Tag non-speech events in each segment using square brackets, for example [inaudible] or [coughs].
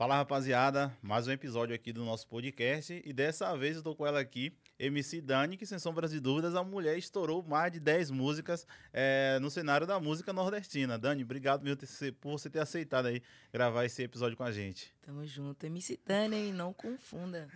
Fala rapaziada, mais um episódio aqui do nosso podcast e dessa vez eu tô com ela aqui, MC Dani, que sem sombras de dúvidas a mulher estourou mais de 10 músicas é, no cenário da música nordestina. Dani, obrigado meu, por você ter aceitado aí gravar esse episódio com a gente. Tamo junto, MC Dani, não confunda.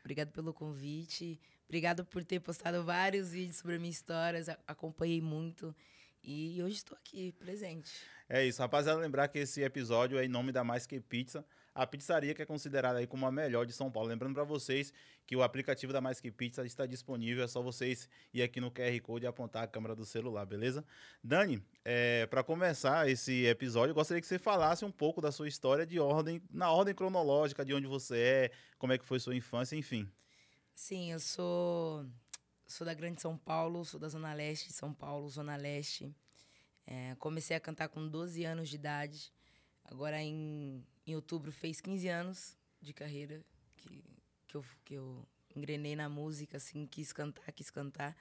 Obrigado pelo convite, obrigado por ter postado vários vídeos sobre a minha história, acompanhei muito. E hoje estou aqui, presente. É isso, rapaziada. Lembrar que esse episódio é em nome da Mais Que Pizza a pizzaria que é considerada aí como a melhor de São Paulo. Lembrando para vocês que o aplicativo da Mais Que Pizza está disponível, é só vocês ir aqui no QR Code e apontar a câmera do celular, beleza? Dani, é, para começar esse episódio, eu gostaria que você falasse um pouco da sua história de ordem, na ordem cronológica, de onde você é, como é que foi sua infância, enfim. Sim, eu sou sou da Grande São Paulo, sou da Zona Leste de São Paulo, Zona Leste. É, comecei a cantar com 12 anos de idade. Agora, em em outubro fez 15 anos de carreira que, que, eu, que eu engrenei na música, assim, quis cantar, quis cantar.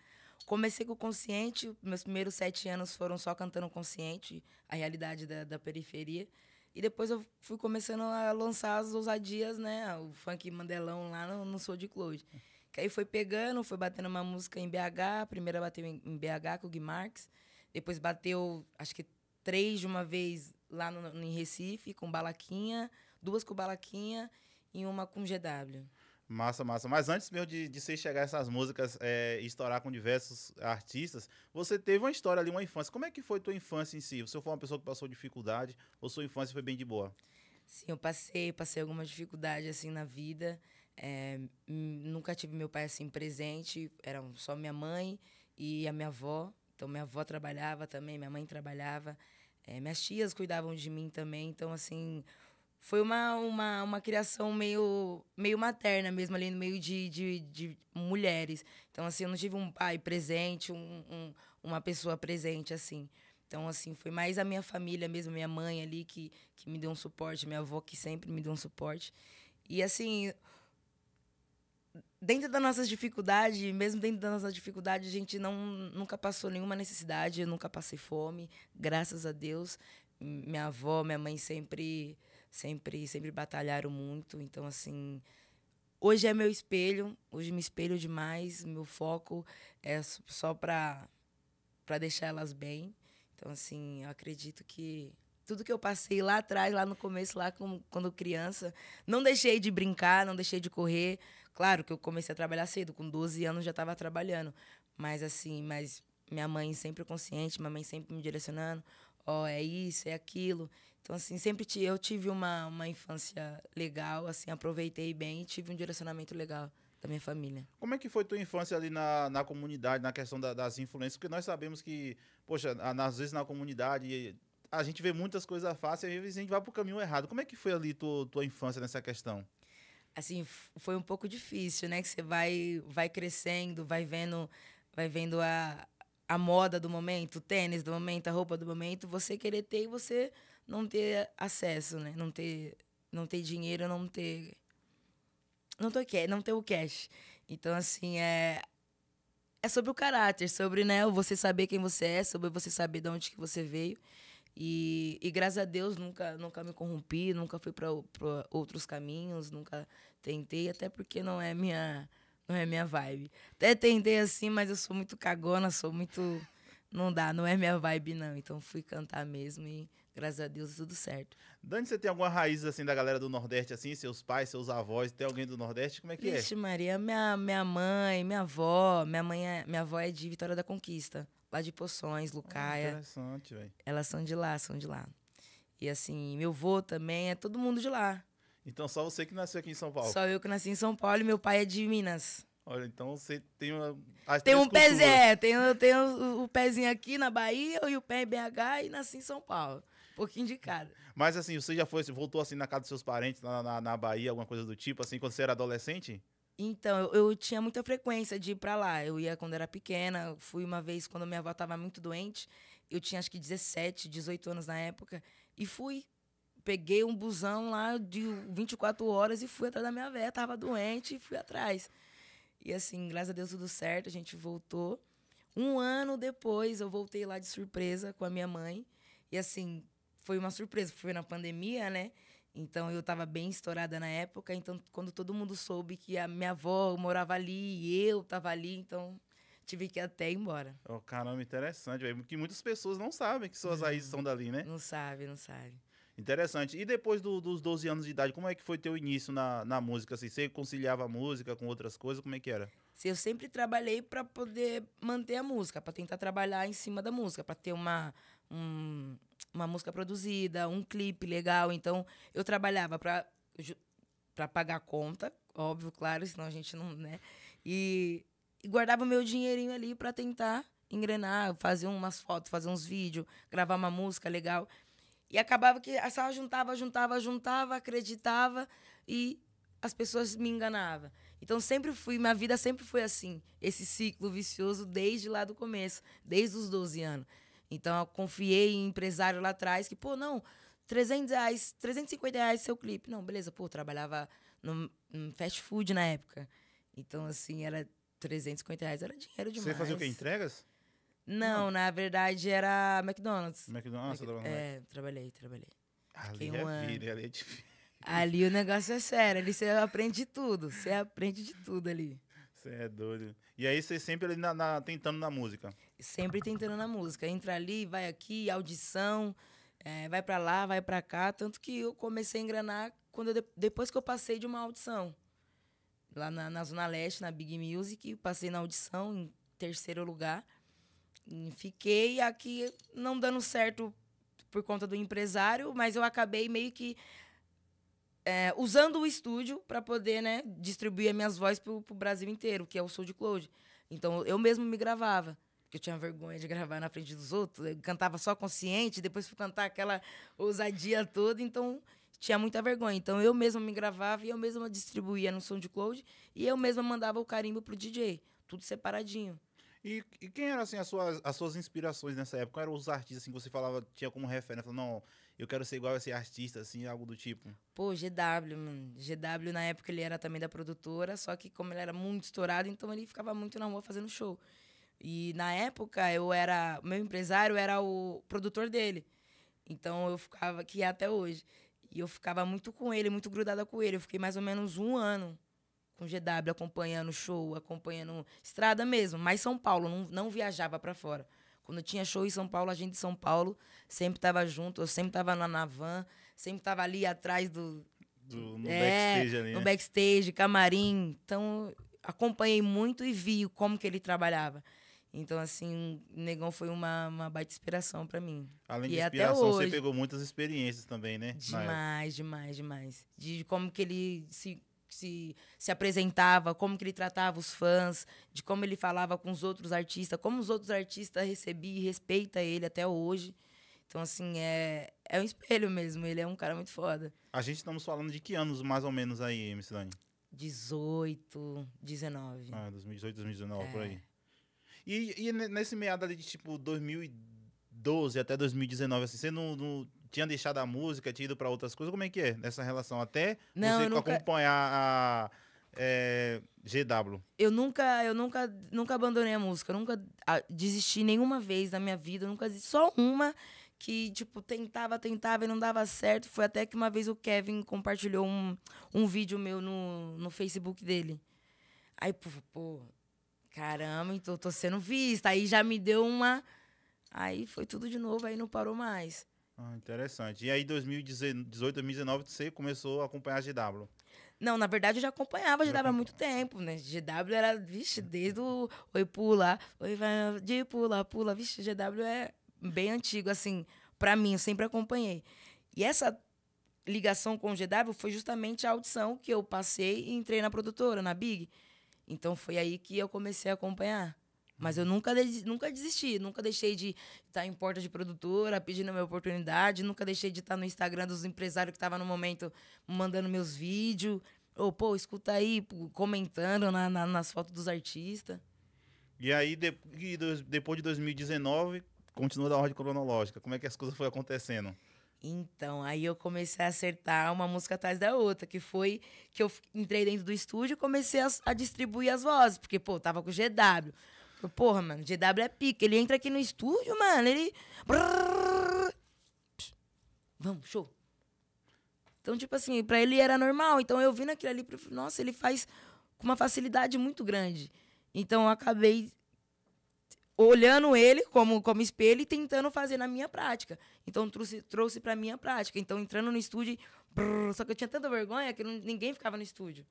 Comecei com o consciente, meus primeiros sete anos foram só cantando consciente, a realidade da, da periferia. E depois eu fui começando a lançar as ousadias, né? O funk mandelão lá no, no Sou de Cloud. Que aí foi pegando, foi batendo uma música em BH. primeira bateu em, BH com o Gui Marques. Depois bateu, acho que três de uma vez lá no, no, em Recife, com balaquinha, duas com balaquinha e uma com GW. Massa, massa. Mas antes mesmo de, de você chegar essas músicas é, e estourar com diversos artistas, você teve uma história ali, uma infância. Como é que foi tua infância em si? Você foi uma pessoa que passou dificuldade ou sua infância foi bem de boa? Sim, eu passei, passei alguma dificuldade assim na vida. É, nunca tive meu pai assim presente, era só minha mãe e a minha avó. Então minha avó trabalhava também, minha mãe trabalhava. É, minhas tias cuidavam de mim também, então, assim, foi uma, uma, uma criação meio, meio materna mesmo, ali no meio de, de, de mulheres. Então, assim, eu não tive um pai presente, um, um, uma pessoa presente, assim. Então, assim, foi mais a minha família mesmo, minha mãe ali que, que me deu um suporte, minha avó que sempre me deu um suporte. E, assim, dentro das nossas dificuldades, mesmo dentro das nossas dificuldades, a gente não, nunca passou nenhuma necessidade, eu nunca passei fome, graças a Deus. Minha avó, minha mãe sempre, sempre, sempre batalharam muito, então assim. Hoje é meu espelho, hoje me espelho demais, meu foco é só para para deixar elas bem. Então assim, eu acredito que tudo que eu passei lá atrás, lá no começo, lá com, quando criança. Não deixei de brincar, não deixei de correr. Claro que eu comecei a trabalhar cedo, com 12 anos já estava trabalhando. Mas assim, mas minha mãe sempre consciente, minha mãe sempre me direcionando. Ó, oh, é isso, é aquilo. Então, assim, sempre eu tive uma, uma infância legal, assim, aproveitei bem e tive um direcionamento legal da minha família. Como é que foi tua infância ali na, na comunidade, na questão da, das influências? Porque nós sabemos que, poxa, às vezes na comunidade a gente vê muitas coisas fáceis e às vezes a gente vai para o caminho errado. Como é que foi ali tua, tua infância nessa questão? Assim, foi um pouco difícil, né? Que você vai, vai crescendo, vai vendo, vai vendo a, a moda do momento, o tênis do momento, a roupa do momento, você querer ter e você não ter acesso, né? Não ter, não ter dinheiro, não ter não tô não ter o cash. Então assim, é é sobre o caráter, sobre né, você saber quem você é, sobre você saber de onde que você veio. E, e, graças a Deus nunca, nunca me corrompi, nunca fui para outros caminhos, nunca tentei, até porque não é minha não é minha vibe. Até tentei assim, mas eu sou muito cagona, sou muito não dá, não é minha vibe não. Então fui cantar mesmo e graças a Deus tudo certo. Dani, você tem alguma raiz assim da galera do Nordeste assim, seus pais, seus avós, tem alguém do Nordeste? Como é que Vixe, é? Vixe Maria, minha, minha mãe, minha avó, minha mãe, é, minha avó é de Vitória da Conquista, lá de Poções, ah, Lucaia. interessante, velho. Elas são de lá, são de lá. E assim, meu vô também, é todo mundo de lá. Então só você que nasceu aqui em São Paulo? Só eu que nasci em São Paulo e meu pai é de Minas. Olha, então você tem uma. tem um pezinho, é, tem, tem o, o, pezinho aqui na Bahia e o pé em BH e nasci em São Paulo. Um pouquinho de cada. Mas assim, você já foi, voltou assim na casa dos seus parentes, na, na, na Bahia, alguma coisa do tipo, assim, quando você era adolescente? Então, eu, eu, tinha muita frequência de ir para lá. Eu ia quando era pequena, fui uma vez quando minha avó estava muito doente. Eu tinha acho que 17, 18 anos na época. E fui. Peguei um busão lá de 24 horas e fui atrás da minha avó Tava doente e fui atrás. E assim, graças a Deus tudo certo, a gente voltou. Um ano depois, eu voltei lá de surpresa com a minha mãe. E assim, foi uma surpresa, foi na pandemia, né? Então eu estava bem estourada na época, então quando todo mundo soube que a minha avó morava ali e eu estava ali, então tive que ir até ir embora. Oh, caramba, interessante, véio, porque muitas pessoas não sabem que suas raízes são dali, né? Não sabe, não sabe. Interessante. E depois do, dos 12 anos de idade, como é que foi teu início na, na música? Assim, você conciliava a música com outras coisas? Como é que era? Eu sempre trabalhei para poder manter a música, para tentar trabalhar em cima da música, para ter uma, um, uma música produzida, um clipe legal. Então, eu trabalhava para para pagar conta, óbvio, claro, senão a gente não, né? E, e guardava meu dinheirinho ali para tentar engrenar, fazer umas fotos, fazer uns vídeos, gravar uma música legal. E acabava que a sala juntava, juntava, juntava, acreditava e as pessoas me enganavam. Então sempre fui, minha vida sempre foi assim, esse ciclo vicioso desde lá do começo, desde os 12 anos. Então, eu confiei em empresário lá atrás que, pô, não, 300 reais, 350 reais seu clipe. Não, beleza, pô, trabalhava no, no fast food na época. Então, assim, era 350 reais, era dinheiro demais. Você fazia o quê? Entregas? Não, não, na verdade era McDonald's. McDonald's, Mac... Mac... Né? É, trabalhei, trabalhei. Ali um é vida, ali é difícil. Ali o negócio é sério, ali você aprende de tudo, você aprende de tudo ali. Você é doido. E aí você sempre ali na, na, tentando na música? Sempre tentando na música. Entra ali, vai aqui, audição, é, vai para lá, vai para cá. Tanto que eu comecei a engrenar quando eu, depois que eu passei de uma audição. Lá na, na Zona Leste, na Big Music, passei na audição em terceiro lugar. E fiquei aqui não dando certo por conta do empresário, mas eu acabei meio que é, usando o estúdio para poder, né, distribuir as minhas vozes pro, pro Brasil inteiro, que é o SoundCloud. Então eu mesmo me gravava porque eu tinha vergonha de gravar na frente dos outros. Eu cantava só consciente, depois fui cantar aquela ousadia toda, então tinha muita vergonha. Então eu mesma me gravava e eu mesma distribuía no SoundCloud e eu mesma mandava o carimbo pro DJ, tudo separadinho. E, e quem eram assim, as, suas, as suas inspirações nessa época? Quais eram os artistas assim, que você falava, tinha como referência? Falava, não, eu quero ser igual a esse artista, assim, algo do tipo? Pô, GW, mano. GW, na época, ele era também da produtora, só que como ele era muito estourado, então ele ficava muito na rua fazendo show. E na época, eu era. Meu empresário era o produtor dele. Então eu ficava, que é até hoje. E eu ficava muito com ele, muito grudada com ele. Eu fiquei mais ou menos um ano com GW, acompanhando show, acompanhando estrada mesmo, mas São Paulo, não, não viajava para fora. Quando tinha show em São Paulo, a gente de São Paulo sempre estava junto, eu sempre estava na, navan sempre estava ali atrás do. do no é, backstage ali. Né? No backstage, camarim. Então, acompanhei muito e vi como que ele trabalhava. Então, assim, o Negão foi uma, uma baita inspiração para mim. Além e de inspiração, hoje, você pegou muitas experiências também, né? Demais, demais, demais. De como que ele se se, se apresentava, como que ele tratava os fãs, de como ele falava com os outros artistas, como os outros artistas recebiam e respeitam ele até hoje. Então, assim, é, é um espelho mesmo. Ele é um cara muito foda. A gente estamos falando de que anos, mais ou menos, aí, MC Dani? 18, 19. Ah, 2018, 2019, é. por aí. E, e nesse meado ali de, tipo, 2012 até 2019, assim, você não, não tinha deixado a música, tinha ido para outras coisas? Como é que é nessa relação? Até não, você nunca... acompanhar a é, GW. Eu nunca, eu nunca, nunca abandonei a música, nunca ah, desisti nenhuma vez na minha vida, nunca desisti, só uma que, tipo, tentava, tentava e não dava certo. Foi até que uma vez o Kevin compartilhou um, um vídeo meu no, no Facebook dele. Aí, pô, pô, caramba, então tô sendo vista. Aí já me deu uma. Aí foi tudo de novo, aí não parou mais. Ah, interessante. E aí, 2018, 2019, você começou a acompanhar a GW? Não, na verdade eu já acompanhava a GW há muito tempo, né? GW era, vixe, desde o Oi Pula, Oi vai, de Pula, Pula, vixe, GW é bem antigo, assim, para mim, eu sempre acompanhei. E essa ligação com o GW foi justamente a audição que eu passei e entrei na produtora, na Big. Então foi aí que eu comecei a acompanhar. Mas eu nunca, nunca desisti, nunca deixei de estar em porta de produtora, pedindo a minha oportunidade, nunca deixei de estar no Instagram dos empresários que estavam no momento mandando meus vídeos. Ou, pô, escuta aí, comentando na, na, nas fotos dos artistas. E aí, de, e depois de 2019, continua da ordem cronológica. Como é que as coisas foram acontecendo? Então, aí eu comecei a acertar uma música atrás da outra, que foi que eu entrei dentro do estúdio e comecei a, a distribuir as vozes, porque, pô, tava com o GW, Porra, mano, GW é pica. Ele entra aqui no estúdio, mano, ele. Vamos, show. Então, tipo assim, pra ele era normal. Então, eu vi naquilo ali, nossa, ele faz com uma facilidade muito grande. Então, eu acabei olhando ele como, como espelho e tentando fazer na minha prática. Então, trouxe, trouxe pra minha prática. Então, entrando no estúdio, brrr, só que eu tinha tanta vergonha que não, ninguém ficava no estúdio.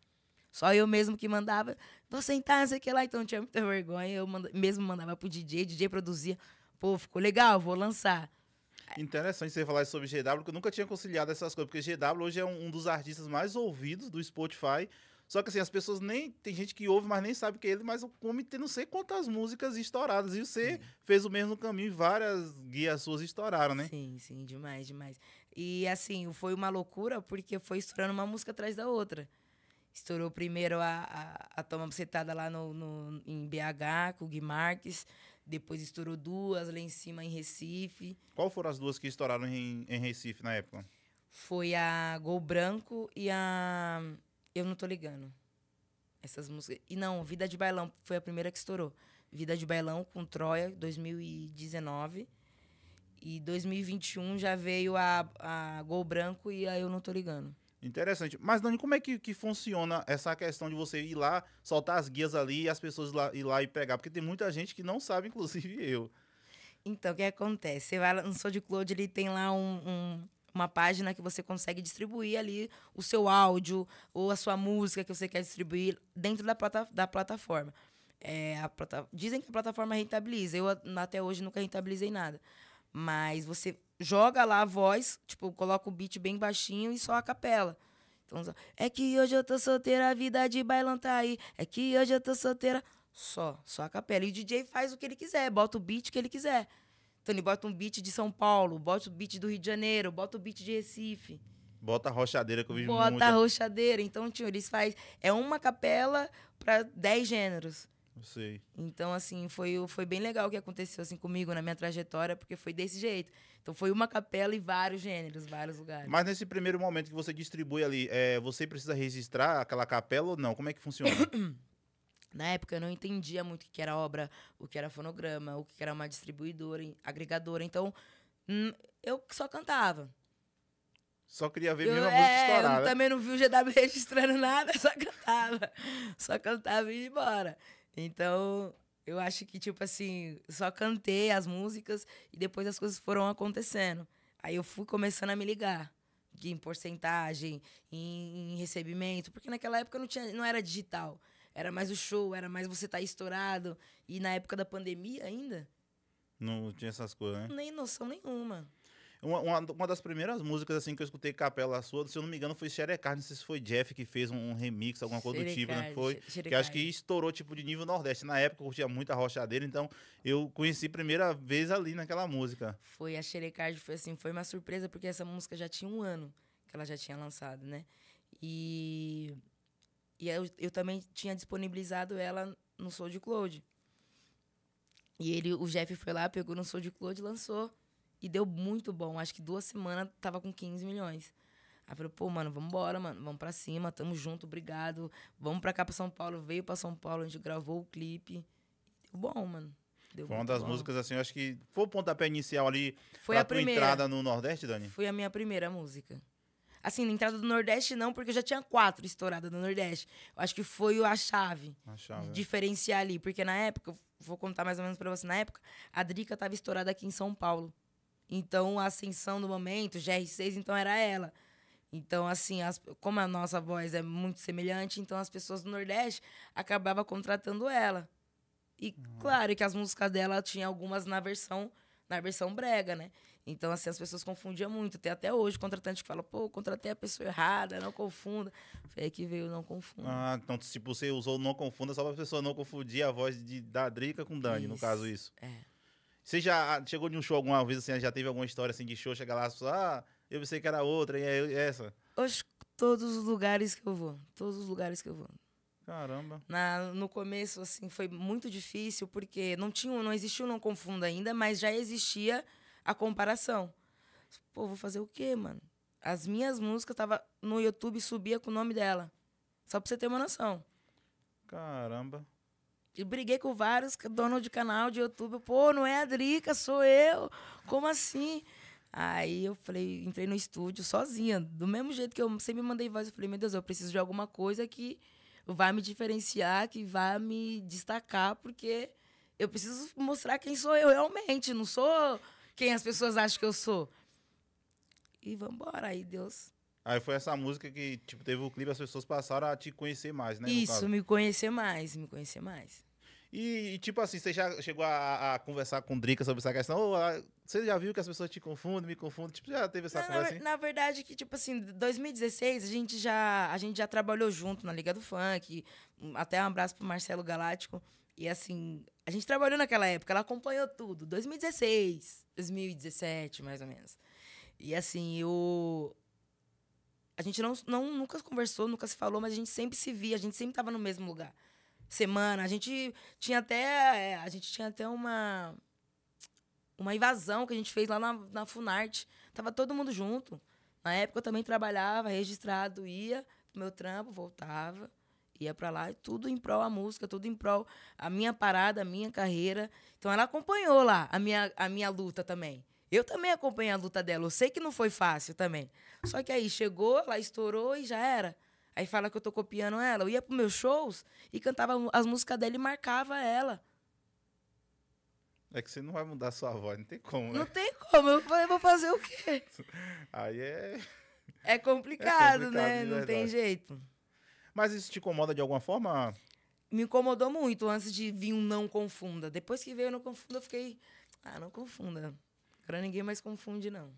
Só eu mesmo que mandava. Vou sentar, sei o que lá. Então tinha muita vergonha. Eu manda, mesmo mandava pro DJ, DJ produzia. Pô, ficou legal, vou lançar. Interessante você falar sobre GW, porque eu nunca tinha conciliado essas coisas, porque GW hoje é um, um dos artistas mais ouvidos do Spotify. Só que assim, as pessoas nem. Tem gente que ouve, mas nem sabe que é ele, mas o Cume não sei quantas músicas estouradas. E você sim. fez o mesmo caminho e várias guias suas estouraram, né? Sim, sim, demais, demais. E assim, foi uma loucura porque foi estourando uma música atrás da outra. Estourou primeiro a, a, a Toma Bucetada lá no, no, em BH, com o Gui Marques. Depois estourou duas lá em cima, em Recife. Qual foram as duas que estouraram em, em Recife na época? Foi a Gol Branco e a Eu Não Tô Ligando. Essas músicas. E não, Vida de Bailão foi a primeira que estourou. Vida de Bailão com Troia, 2019. E 2021 já veio a, a Gol Branco e a Eu Não Tô Ligando. Interessante. Mas, Dani, como é que, que funciona essa questão de você ir lá, soltar as guias ali e as pessoas ir lá, ir lá e pegar? Porque tem muita gente que não sabe, inclusive [laughs] eu. Então, o que acontece? Eu lançou de Claude, ele tem lá um, um, uma página que você consegue distribuir ali o seu áudio ou a sua música que você quer distribuir dentro da, plata, da plataforma. É, a plata, dizem que a plataforma rentabiliza. Eu até hoje nunca rentabilizei nada. Mas você joga lá a voz, tipo, coloca o beat bem baixinho e só a capela. Então, é que hoje eu tô solteira, a vida de bailão tá aí. É que hoje eu tô solteira. Só, só a capela. E o DJ faz o que ele quiser, bota o beat que ele quiser. Então ele bota um beat de São Paulo, bota o beat do Rio de Janeiro, bota o beat de Recife. Bota a rochadeira que eu vi bota muito. Bota a rochadeira. Então, tio, eles faz É uma capela para dez gêneros sei. Então, assim, foi, foi bem legal o que aconteceu assim, comigo na minha trajetória, porque foi desse jeito. Então, foi uma capela e vários gêneros, vários lugares. Mas nesse primeiro momento que você distribui ali, é, você precisa registrar aquela capela ou não? Como é que funciona? [coughs] na época eu não entendia muito o que era obra, o que era fonograma, o que era uma distribuidora, agregadora. Então, hum, eu só cantava. Só queria ver eu, é, música é, estourar. Eu né? também não vi o GW [laughs] registrando nada, [laughs] só cantava. Só cantava e ia embora. Então, eu acho que, tipo assim, só cantei as músicas e depois as coisas foram acontecendo. Aí eu fui começando a me ligar em porcentagem, em, em recebimento, porque naquela época não, tinha, não era digital. Era mais o show, era mais você estar tá estourado. E na época da pandemia ainda. Não tinha essas coisas, né? Nem noção nenhuma. Uma, uma, uma, das primeiras músicas assim que eu escutei capela sua, se eu não me engano, foi Xerecar, não sei se foi Jeff que fez um, um remix, alguma coisa do tipo, né? Que foi. Que acho que estourou, tipo, de nível Nordeste. Na época eu curtia muito a rochadeira, então eu conheci primeira vez ali naquela música. Foi, a Xerecard foi assim, foi uma surpresa, porque essa música já tinha um ano que ela já tinha lançado, né? E, e eu, eu também tinha disponibilizado ela no de cloud E ele, o Jeff foi lá, pegou no SoundCloud e lançou. E deu muito bom. Acho que duas semanas tava com 15 milhões. Aí falou, pô, mano, vambora, mano, vamos pra cima, tamo junto, obrigado. Vamos pra cá pra São Paulo. Veio pra São Paulo, a gente gravou o clipe. Deu bom, mano. Deu foi uma das bom. músicas, assim, eu acho que foi o pontapé inicial ali foi a tua primeira. entrada no Nordeste, Dani? Foi a minha primeira música. Assim, na entrada do Nordeste não, porque eu já tinha quatro estouradas no Nordeste. Eu acho que foi a chave, a chave. Né? diferenciar ali. Porque na época, vou contar mais ou menos pra você, na época, a Drica tava estourada aqui em São Paulo. Então, a ascensão do momento, GR6, então era ela. Então, assim, as, como a nossa voz é muito semelhante, então as pessoas do Nordeste acabavam contratando ela. E hum. claro que as músicas dela tinha algumas na versão na versão brega, né? Então, assim, as pessoas confundiam muito. Tem até hoje contratante que fala, pô, contratei a pessoa errada, não confunda. Foi aí que veio não confunda. Ah, então, tipo, você usou não confunda só pra pessoa não confundir a voz de, da Drica com Dani, isso. no caso, isso. É. Você já ah, chegou de um show alguma vez, assim, já teve alguma história assim de show, chega lá, só, ah, eu pensei que era outra, e é, é essa? Hoje, todos os lugares que eu vou. Todos os lugares que eu vou. Caramba. Na, no começo, assim, foi muito difícil, porque não tinha, não existiu Não Confunda ainda, mas já existia a comparação. Pô, vou fazer o quê, mano? As minhas músicas tava no YouTube, subia com o nome dela. Só pra você ter uma noção. Caramba. E briguei com vários donos de canal de YouTube. Pô, não é a Drica, sou eu. Como assim? Aí eu falei, entrei no estúdio sozinha. Do mesmo jeito que eu sempre mandei voz, eu falei, meu Deus, eu preciso de alguma coisa que vai me diferenciar, que vai me destacar, porque eu preciso mostrar quem sou eu realmente. Não sou quem as pessoas acham que eu sou. E vambora. Aí Deus Aí foi essa música que, tipo, teve o clipe, as pessoas passaram a te conhecer mais, né? Isso, me conhecer mais, me conhecer mais. E, e, tipo assim, você já chegou a, a, conversar com o Drica sobre essa questão? Ou, a, ah, você já viu que as pessoas te confundem, me confundem? Tipo, já teve essa não, conversa? Na, assim? na, verdade, que, tipo assim, 2016 a gente, já, a gente já trabalhou junto na Liga do Funk. Até um abraço pro Marcelo Galáctico. E assim, a gente trabalhou naquela época, ela acompanhou tudo. 2016, 2017, mais ou menos. E assim, eu, a gente não, não, nunca conversou, nunca se falou, mas a gente sempre se via, a gente sempre estava no mesmo lugar. Semana, a gente tinha até. É, a gente tinha até uma. Uma invasão que a gente fez lá na, na Funarte. Tava todo mundo junto. Na época eu também trabalhava, registrado, ia pro meu trampo, voltava, ia para lá, e tudo em prol a música, tudo em prol a minha parada, a minha carreira. Então ela acompanhou lá a minha, a minha luta também. Eu também acompanhei a luta dela. Eu sei que não foi fácil também. Só que aí chegou, ela estourou e já era. Aí fala que eu tô copiando ela. Eu ia pros meus shows e cantava as músicas dela e marcava ela. É que você não vai mudar sua voz, não tem como, né? Não tem como, eu falei, vou fazer o quê? [laughs] Aí é. [laughs] É complicado, é complicado né? Não tem jeito. Mas isso te incomoda de alguma forma? Me incomodou muito antes de vir um não confunda. Depois que veio não confunda, eu fiquei. Ah, não confunda. Agora ninguém mais confunde, não.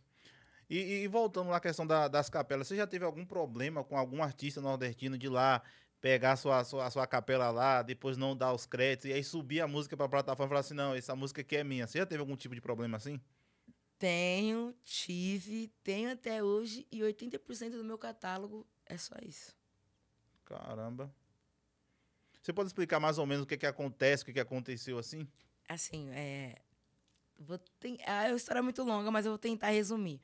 E, e voltando lá à questão da, das capelas, você já teve algum problema com algum artista nordestino de lá pegar a sua, sua, a sua capela lá, depois não dar os créditos, e aí subir a música pra plataforma e falar assim, não, essa música aqui é minha. Você já teve algum tipo de problema assim? Tenho, tive, tenho até hoje, e 80% do meu catálogo é só isso. Caramba. Você pode explicar mais ou menos o que, que acontece, o que, que aconteceu assim? Assim, é, Vou ten... É uma história muito longa, mas eu vou tentar resumir.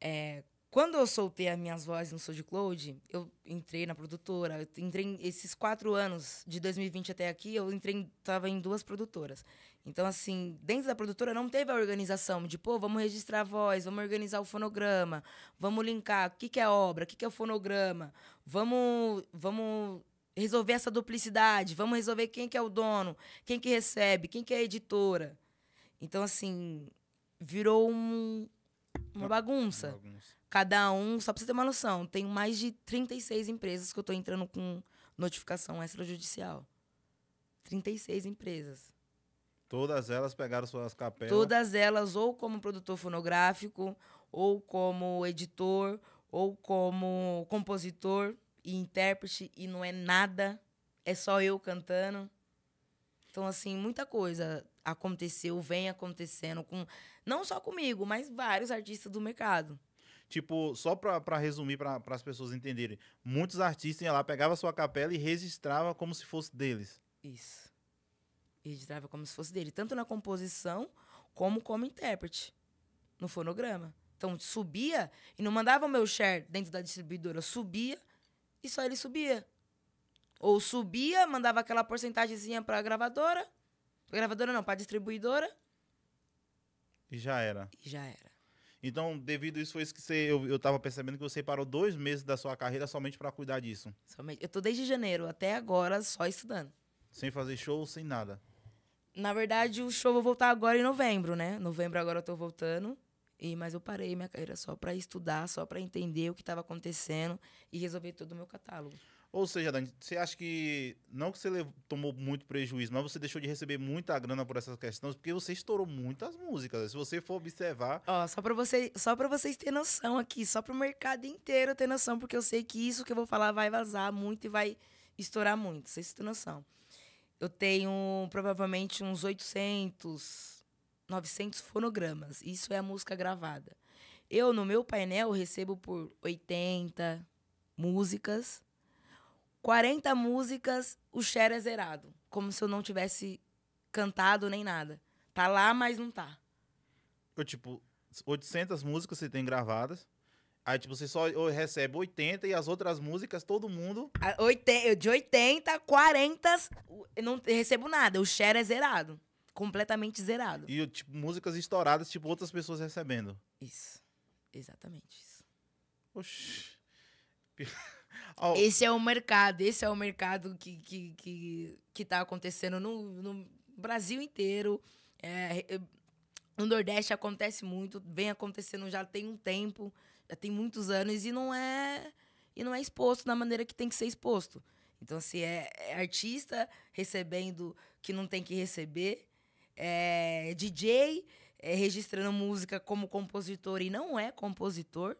É, quando eu soltei as minhas vozes no cloud eu entrei na produtora, eu entrei esses quatro anos, de 2020 até aqui, eu entrei, estava em duas produtoras. Então, assim, dentro da produtora não teve a organização de, pô, vamos registrar a voz, vamos organizar o fonograma, vamos linkar, o que, que é obra, o que, que é o fonograma, vamos, vamos resolver essa duplicidade, vamos resolver quem que é o dono, quem que recebe, quem que é a editora. Então, assim, virou um, uma bagunça. uma bagunça. Cada um, só pra você ter uma noção, tenho mais de 36 empresas que eu tô entrando com notificação extrajudicial. 36 empresas. Todas elas pegaram suas capelas? Todas elas, ou como produtor fonográfico, ou como editor, ou como compositor e intérprete, e não é nada. É só eu cantando. Então, assim, muita coisa aconteceu, vem acontecendo com não só comigo, mas vários artistas do mercado. Tipo, só para resumir, para as pessoas entenderem, muitos artistas iam lá, pegava sua capela e registrava como se fosse deles. Isso. Registrava como se fosse dele, tanto na composição como como intérprete, no fonograma. Então, subia e não mandava o meu share dentro da distribuidora, subia e só ele subia. Ou subia, mandava aquela porcentagemzinha para a gravadora Pra gravadora não, pra distribuidora. E já era. E já era. Então, devido a isso, foi isso que você, eu, eu tava percebendo que você parou dois meses da sua carreira somente para cuidar disso. Somente. Eu tô desde janeiro até agora só estudando. Sem fazer show, sem nada. Na verdade, o show eu vou voltar agora em novembro, né? Novembro agora eu tô voltando. E, mas eu parei minha carreira só para estudar, só para entender o que estava acontecendo e resolver todo o meu catálogo. Ou seja, Dani, você acha que não que você tomou muito prejuízo, mas você deixou de receber muita grana por essas questões, porque você estourou muitas músicas. Né? Se você for observar. Ó, só para você, só para vocês terem noção aqui, só para o mercado inteiro ter noção, porque eu sei que isso que eu vou falar vai vazar muito e vai estourar muito. Vocês têm noção. Eu tenho provavelmente uns 800, 900 fonogramas. Isso é a música gravada. Eu no meu painel recebo por 80 músicas 40 músicas, o share é zerado. Como se eu não tivesse cantado nem nada. Tá lá, mas não tá. Eu, tipo, 800 músicas você tem gravadas. Aí, tipo, você só recebe 80 e as outras músicas, todo mundo. De 80, 40, não recebo nada. O share é zerado. Completamente zerado. E, tipo, músicas estouradas, tipo, outras pessoas recebendo. Isso. Exatamente isso. Oxi. Oh. Esse é o mercado, esse é o mercado que, que, que, que tá acontecendo no, no Brasil inteiro. É, é, no Nordeste acontece muito, vem acontecendo já tem um tempo, já tem muitos anos e não é e não é exposto da maneira que tem que ser exposto. Então, se assim, é, é, artista recebendo que não tem que receber, é, é DJ é, registrando música como compositor e não é compositor,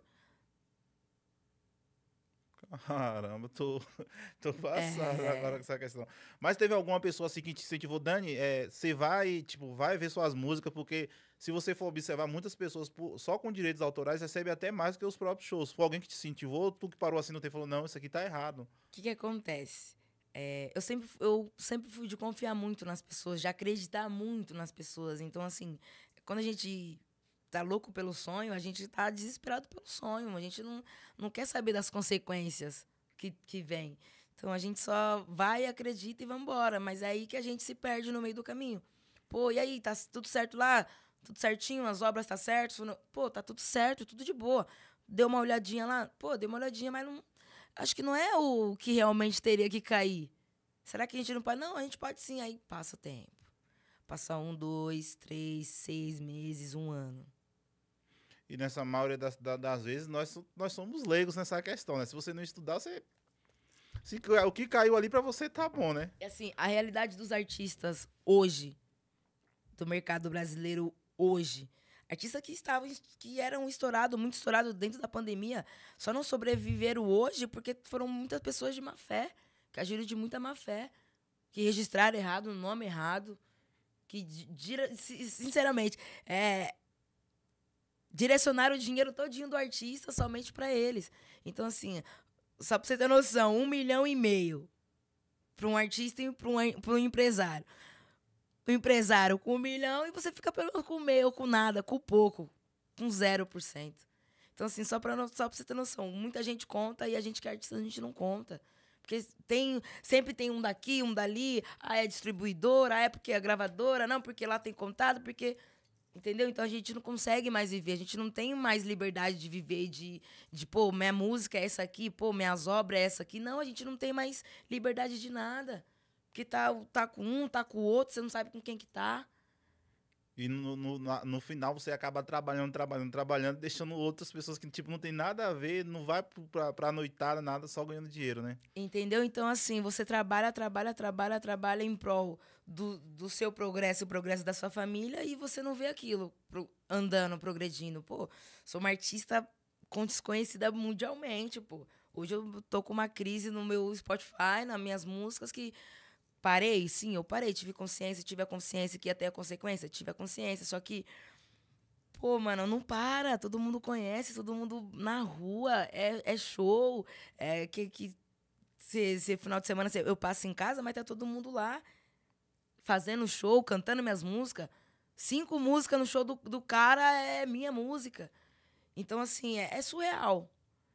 Caramba, tô, [laughs] tô passado é... agora com essa questão. Mas teve alguma pessoa assim que te incentivou, Dani? É, você vai, tipo, vai ver suas músicas, porque se você for observar, muitas pessoas por, só com direitos autorais recebem até mais que os próprios shows. Foi alguém que te incentivou, tu que parou assim no tempo e falou, não, isso aqui tá errado. O que, que acontece? É, eu, sempre, eu sempre fui de confiar muito nas pessoas, de acreditar muito nas pessoas. Então, assim, quando a gente tá louco pelo sonho, a gente tá desesperado pelo sonho. A gente não, não quer saber das consequências que, que vem. Então a gente só vai, acredita e vambora. Mas é aí que a gente se perde no meio do caminho. Pô, e aí, tá tudo certo lá? Tudo certinho? As obras tá certo? Pô, tá tudo certo, tudo de boa. Deu uma olhadinha lá? Pô, deu uma olhadinha, mas não. Acho que não é o que realmente teria que cair. Será que a gente não pode? Não, a gente pode sim. Aí passa o tempo. Passa um, dois, três, seis meses, um ano. E nessa maioria das, das vezes nós, nós somos leigos nessa questão, né? Se você não estudar, você. Se, o que caiu ali para você tá bom, né? é assim, a realidade dos artistas hoje, do mercado brasileiro hoje, artistas que estavam que eram estourados, muito estourados dentro da pandemia, só não sobreviveram hoje porque foram muitas pessoas de má fé, que agiram de muita má fé, que registraram errado, o nome errado, que sinceramente, é, direcionar o dinheiro todinho do artista somente para eles. Então, assim, só para você ter noção, um milhão e meio para um artista e para um, um empresário. O empresário com um milhão e você fica pelo, com meio, com nada, com pouco, com 0%. Então, assim, só para só você ter noção, muita gente conta e a gente que é artista, a gente não conta. Porque tem, sempre tem um daqui, um dali, ah, é distribuidora, ah, é porque é gravadora, não, porque lá tem contato, porque Entendeu? Então a gente não consegue mais viver, a gente não tem mais liberdade de viver, de, de pô, minha música é essa aqui, pô, minhas obras é essa aqui. Não, a gente não tem mais liberdade de nada. Porque tá, tá com um, tá com o outro, você não sabe com quem que tá. E no, no, no final você acaba trabalhando, trabalhando, trabalhando, deixando outras pessoas que, tipo, não tem nada a ver, não vai pra, pra noitada, nada, só ganhando dinheiro, né? Entendeu? Então, assim, você trabalha, trabalha, trabalha, trabalha em prol do, do seu progresso, o progresso da sua família, e você não vê aquilo pro, andando, progredindo. Pô, sou uma artista desconhecida mundialmente, pô. Hoje eu tô com uma crise no meu Spotify, nas minhas músicas, que parei, sim, eu parei, tive consciência, tive a consciência que ia ter a consequência, tive a consciência, só que pô, mano, não para, todo mundo conhece, todo mundo na rua, é, é show, é que, que se, se final de semana eu passo em casa, mas tá todo mundo lá fazendo show, cantando minhas músicas. Cinco músicas no show do, do cara é minha música. Então, assim, é, é surreal.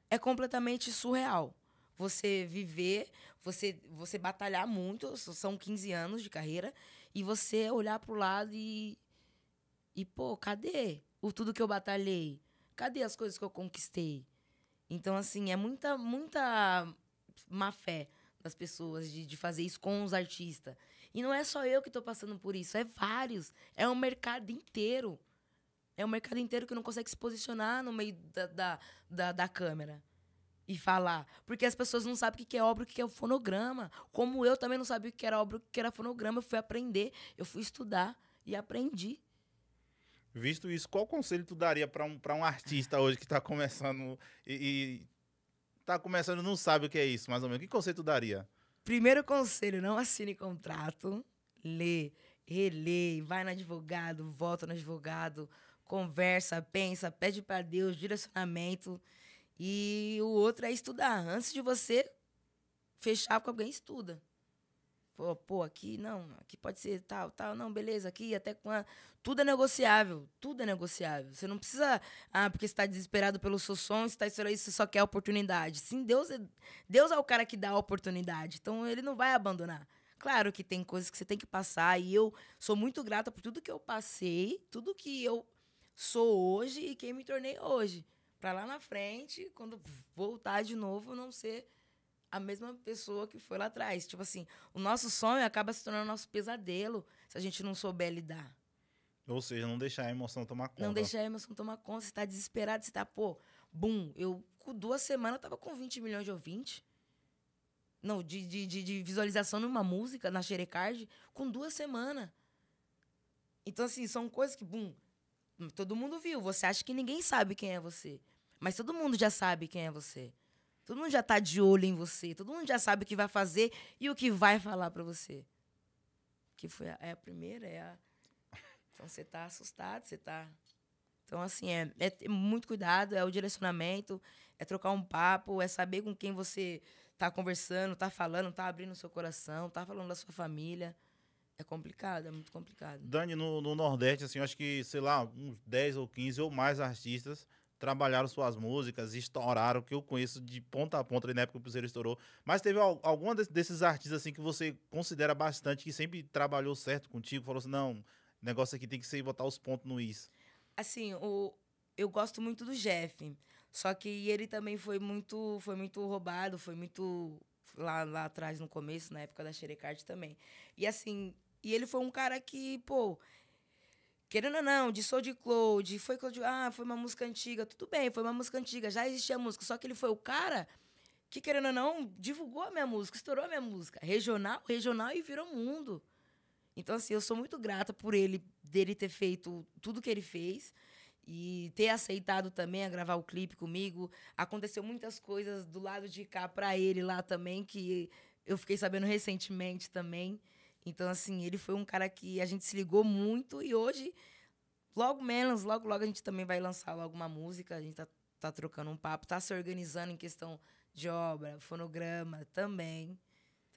É completamente surreal. Você viver, você, você batalhar muito, são 15 anos de carreira, e você olhar pro lado e. E, pô, cadê o tudo que eu batalhei? Cadê as coisas que eu conquistei? Então, assim, é muita, muita má fé das pessoas de, de fazer isso com os artistas. E não é só eu que estou passando por isso, é vários. É um mercado inteiro. É um mercado inteiro que não consegue se posicionar no meio da, da, da, da câmera e falar. Porque as pessoas não sabem o que é obra, o que é fonograma. Como eu também não sabia o que era obra, o que era fonograma. Eu fui aprender, eu fui estudar e aprendi. Visto isso, qual conselho tu daria para um, um artista hoje que está começando e, está começando não sabe o que é isso, mais ou menos? Que conselho tu daria? Primeiro conselho, não assine contrato. Lê, relê, vai no advogado, volta no advogado, conversa, pensa, pede para Deus direcionamento. E o outro é estudar. Antes de você fechar com alguém, estuda. Pô, pô, aqui não, aqui pode ser tal, tal, não, beleza, aqui até com a... Tudo é negociável, tudo é negociável. Você não precisa, ah, porque você está desesperado pelo seu sonho, você está isso, isso só quer oportunidade. Sim, Deus é, Deus é o cara que dá a oportunidade, então ele não vai abandonar. Claro que tem coisas que você tem que passar, e eu sou muito grata por tudo que eu passei, tudo que eu sou hoje e quem me tornei hoje. Para lá na frente, quando voltar de novo, não ser a mesma pessoa que foi lá atrás. Tipo assim, o nosso sonho acaba se tornando nosso pesadelo se a gente não souber lidar. Ou seja, não deixar a emoção tomar conta. Não deixar a emoção tomar conta. Você tá desesperado, você tá, pô, bum. Eu, com duas semanas, eu tava com 20 milhões de ouvintes. Não, de, de, de, de visualização numa música, na Xerecard, com duas semanas. Então, assim, são coisas que, bum, todo mundo viu. Você acha que ninguém sabe quem é você. Mas todo mundo já sabe quem é você. Todo mundo já tá de olho em você. Todo mundo já sabe o que vai fazer e o que vai falar para você. Que foi a, é a primeira, é a. [laughs] Então você tá assustado, você tá. Então, assim, é, é muito cuidado, é o direcionamento, é trocar um papo, é saber com quem você tá conversando, tá falando, tá abrindo seu coração, tá falando da sua família. É complicado, é muito complicado. Dani, no, no Nordeste, assim, acho que, sei lá, uns 10 ou 15 ou mais artistas trabalharam suas músicas, estouraram, que eu conheço de ponta a ponta, na época que o Cruzeiro estourou. Mas teve algum desses artistas assim que você considera bastante, que sempre trabalhou certo contigo, falou assim, não, negócio aqui tem que ser botar os pontos no is. Assim, o, eu gosto muito do Jeff, só que ele também foi muito, foi muito roubado, foi muito lá, lá atrás no começo, na época da Xerecard também. E assim, e ele foi um cara que, pô, Querendo ou não, de Soul de Cloud, foi ah, foi uma música antiga, tudo bem, foi uma música antiga, já existia a música, só que ele foi o cara que, querendo ou não, divulgou a minha música, estourou a minha música. Regional, regional e virou mundo. Então, assim, eu sou muito grata por ele, dele ter feito tudo que ele fez e ter aceitado também a gravar o clipe comigo. Aconteceu muitas coisas do lado de cá para ele lá também que eu fiquei sabendo recentemente também. Então, assim, ele foi um cara que a gente se ligou muito e hoje, logo menos, logo, logo a gente também vai lançar alguma música. A gente tá, tá trocando um papo, tá se organizando em questão de obra, fonograma também.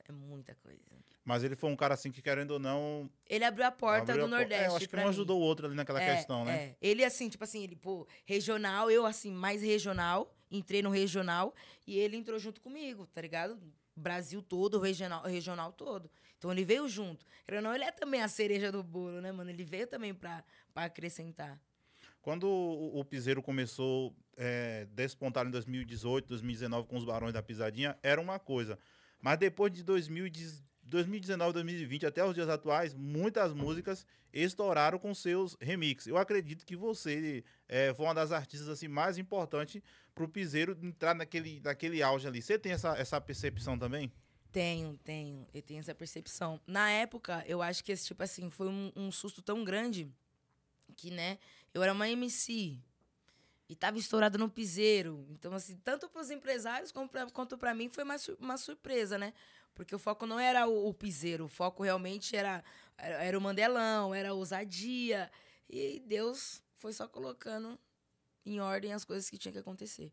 É muita coisa. Mas ele foi um cara assim que, querendo ou não. Ele abriu a porta abriu do a é, Nordeste. É, eu acho que um ajudou o outro ali naquela é, questão, né? É. Ele, assim, tipo assim, ele, pô, regional, eu, assim, mais regional, entrei no regional e ele entrou junto comigo, tá ligado? Brasil todo, regional, regional todo. Então ele veio junto. não, ele é também a cereja do bolo, né, mano? Ele veio também para acrescentar. Quando o, o Piseiro começou é, despontar em 2018, 2019 com os Barões da Pisadinha, era uma coisa. Mas depois de 2019, 2019, 2020, até os dias atuais, muitas músicas estouraram com seus remixes. Eu acredito que você é, foi uma das artistas assim, mais importantes para o Piseiro entrar naquele, naquele auge ali. Você tem essa, essa percepção também? Tenho, tenho. Eu tenho essa percepção. Na época, eu acho que esse tipo assim, foi um, um susto tão grande que, né, eu era uma MC e tava estourada no piseiro. Então, assim, tanto para os empresários como pra, quanto para mim foi uma, uma surpresa, né? Porque o foco não era o, o piseiro, o foco realmente era, era, era o Mandelão, era a ousadia. E Deus foi só colocando em ordem as coisas que tinha que acontecer.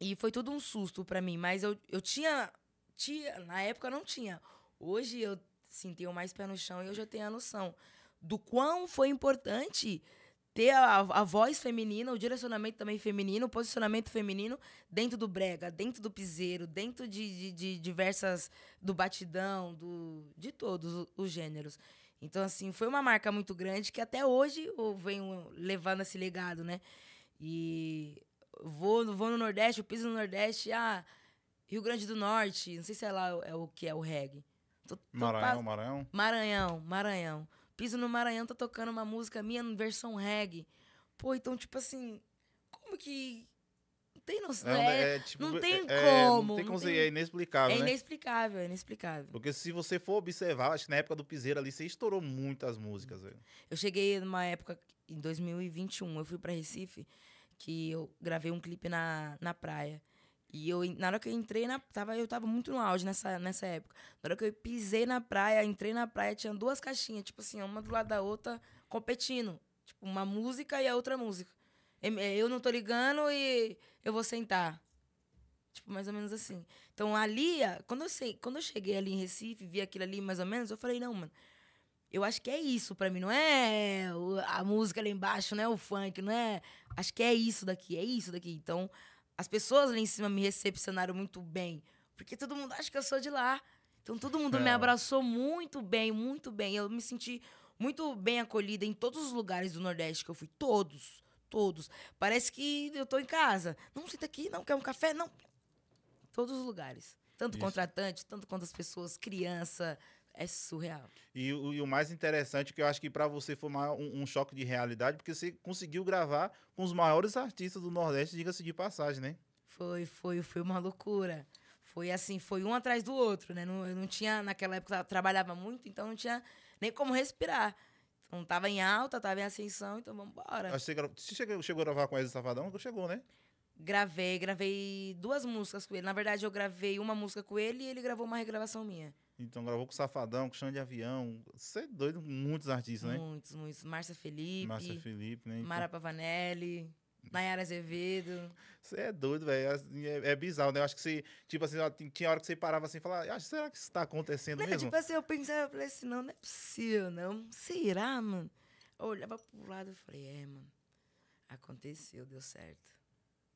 E foi todo um susto para mim, mas eu, eu tinha tinha, na época não tinha. Hoje eu assim, mais pé no chão e hoje eu tenho a noção do quão foi importante ter a, a voz feminina, o direcionamento também feminino, o posicionamento feminino dentro do brega, dentro do piseiro, dentro de, de, de diversas. do batidão, do, de todos os gêneros. Então, assim, foi uma marca muito grande que até hoje eu venho levando esse legado, né? E vou, vou no Nordeste, eu piso no Nordeste, ah, Rio Grande do Norte, não sei se é lá é o que é o reggae. Tô, tô Maranhão, pa... Maranhão? Maranhão, Maranhão. Piso no Maranhão, tá tocando uma música minha versão reggae. Pô, então, tipo assim, como que. Não tem noção. É, é, é tipo, não tem é, é como. Não tem como não tem... É inexplicável. É né? inexplicável, né? é inexplicável. Porque se você for observar, acho que na época do Piseiro ali, você estourou muitas músicas. Velho. Eu cheguei numa época, em 2021, eu fui para Recife, que eu gravei um clipe na, na praia. E eu, na hora que eu entrei na. Tava, eu tava muito no auge nessa, nessa época. Na hora que eu pisei na praia, entrei na praia, tinha duas caixinhas, tipo assim, uma do lado da outra, competindo. Tipo, uma música e a outra música. É, eu não tô ligando e eu vou sentar. Tipo, mais ou menos assim. Então, ali, quando eu, sei, quando eu cheguei ali em Recife, vi aquilo ali mais ou menos, eu falei, não, mano, eu acho que é isso para mim, não é a música lá embaixo, não é o funk, não é. Acho que é isso daqui, é isso daqui. Então, as pessoas lá em cima me recepcionaram muito bem, porque todo mundo acha que eu sou de lá. Então todo mundo é. me abraçou muito bem, muito bem. Eu me senti muito bem acolhida em todos os lugares do Nordeste que eu fui, todos, todos. Parece que eu tô em casa. Não senta aqui, não quer um café, não. Todos os lugares. Tanto Isso. contratante, tanto quanto as pessoas, criança, é surreal. E, e, o mais interessante, é que eu acho que para você foi um, um, choque de realidade, porque você conseguiu gravar com os maiores artistas do Nordeste, diga-se de passagem, né? Foi, foi, foi uma loucura. Foi assim, foi um atrás do outro, né? Não, eu não tinha, naquela época eu trabalhava muito, então não tinha nem como respirar. Então tava em alta, tava em ascensão, então vamos embora. Você, você chegou, chegou a gravar com o Safadão? Chegou, né? Gravei, gravei duas músicas com ele. Na verdade, eu gravei uma música com ele e ele gravou uma regravação minha. Então gravou com Safadão, com Chão de Avião. Você é doido, muitos artistas, né? Muitos, muitos. Márcia Felipe. Márcia Felipe, né? Então... Mara Pavanelli. Nayara Azevedo. Você é doido, velho. É, é, bizarro, né? Eu acho que você, tipo assim, tinha hora que você parava assim e falava, ah, será que isso tá acontecendo não, mesmo? Tipo assim, eu pensava, eu falei assim, não, não é possível, não. Será, mano? Eu olhava pro lado e falei, é, mano, aconteceu, deu certo.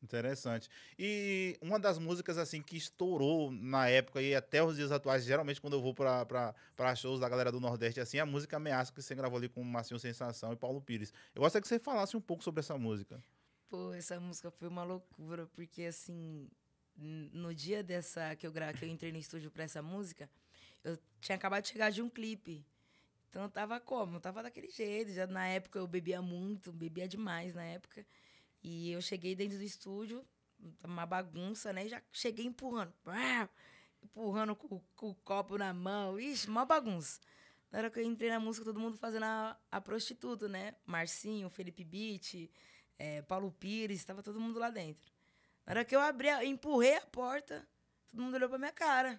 Interessante. E uma das músicas assim que estourou na época e até os dias atuais, geralmente quando eu vou para shows da galera do Nordeste, assim, é a música Ameaça que você gravou ali com o Marcinho Sensação e Paulo Pires. Eu gostaria que você falasse um pouco sobre essa música. Pô, essa música foi uma loucura, porque assim, no dia dessa que eu gra... que eu entrei no estúdio para essa música, eu tinha acabado de chegar de um clipe. Então eu tava como? Eu tava daquele jeito, já na época eu bebia muito, bebia demais na época. E eu cheguei dentro do estúdio, uma bagunça, né? Já cheguei empurrando. Empurrando com, com o copo na mão. Ixi, uma bagunça. Na hora que eu entrei na música, todo mundo fazendo a, a prostituta, né? Marcinho, Felipe Beat, é, Paulo Pires, estava todo mundo lá dentro. Na hora que eu abri, empurrei a porta, todo mundo olhou pra minha cara.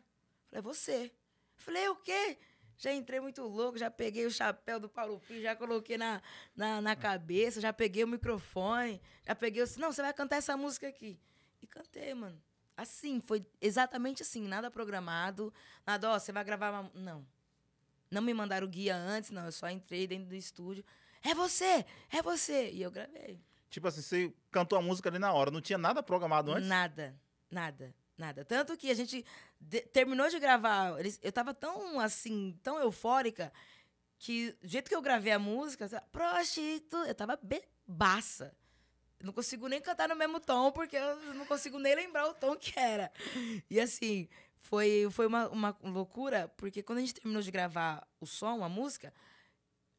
Falei, é você. Falei, é o quê? Já entrei muito louco, já peguei o chapéu do Paulo Pires, já coloquei na, na, na cabeça, já peguei o microfone, já peguei o. Não, você vai cantar essa música aqui. E cantei, mano. Assim, foi exatamente assim, nada programado, nada, ó, você vai gravar uma. Não. Não me mandaram o guia antes, não. Eu só entrei dentro do estúdio. É você! É você! E eu gravei. Tipo assim, você cantou a música ali na hora, não tinha nada programado antes? Nada, nada. Nada. Tanto que a gente de, terminou de gravar. Eles, eu tava tão assim, tão eufórica, que do jeito que eu gravei a música, prostituta, eu tava bebaça. não consigo nem cantar no mesmo tom, porque eu não consigo nem lembrar o tom que era. E assim, foi, foi uma, uma loucura, porque quando a gente terminou de gravar o som, a música,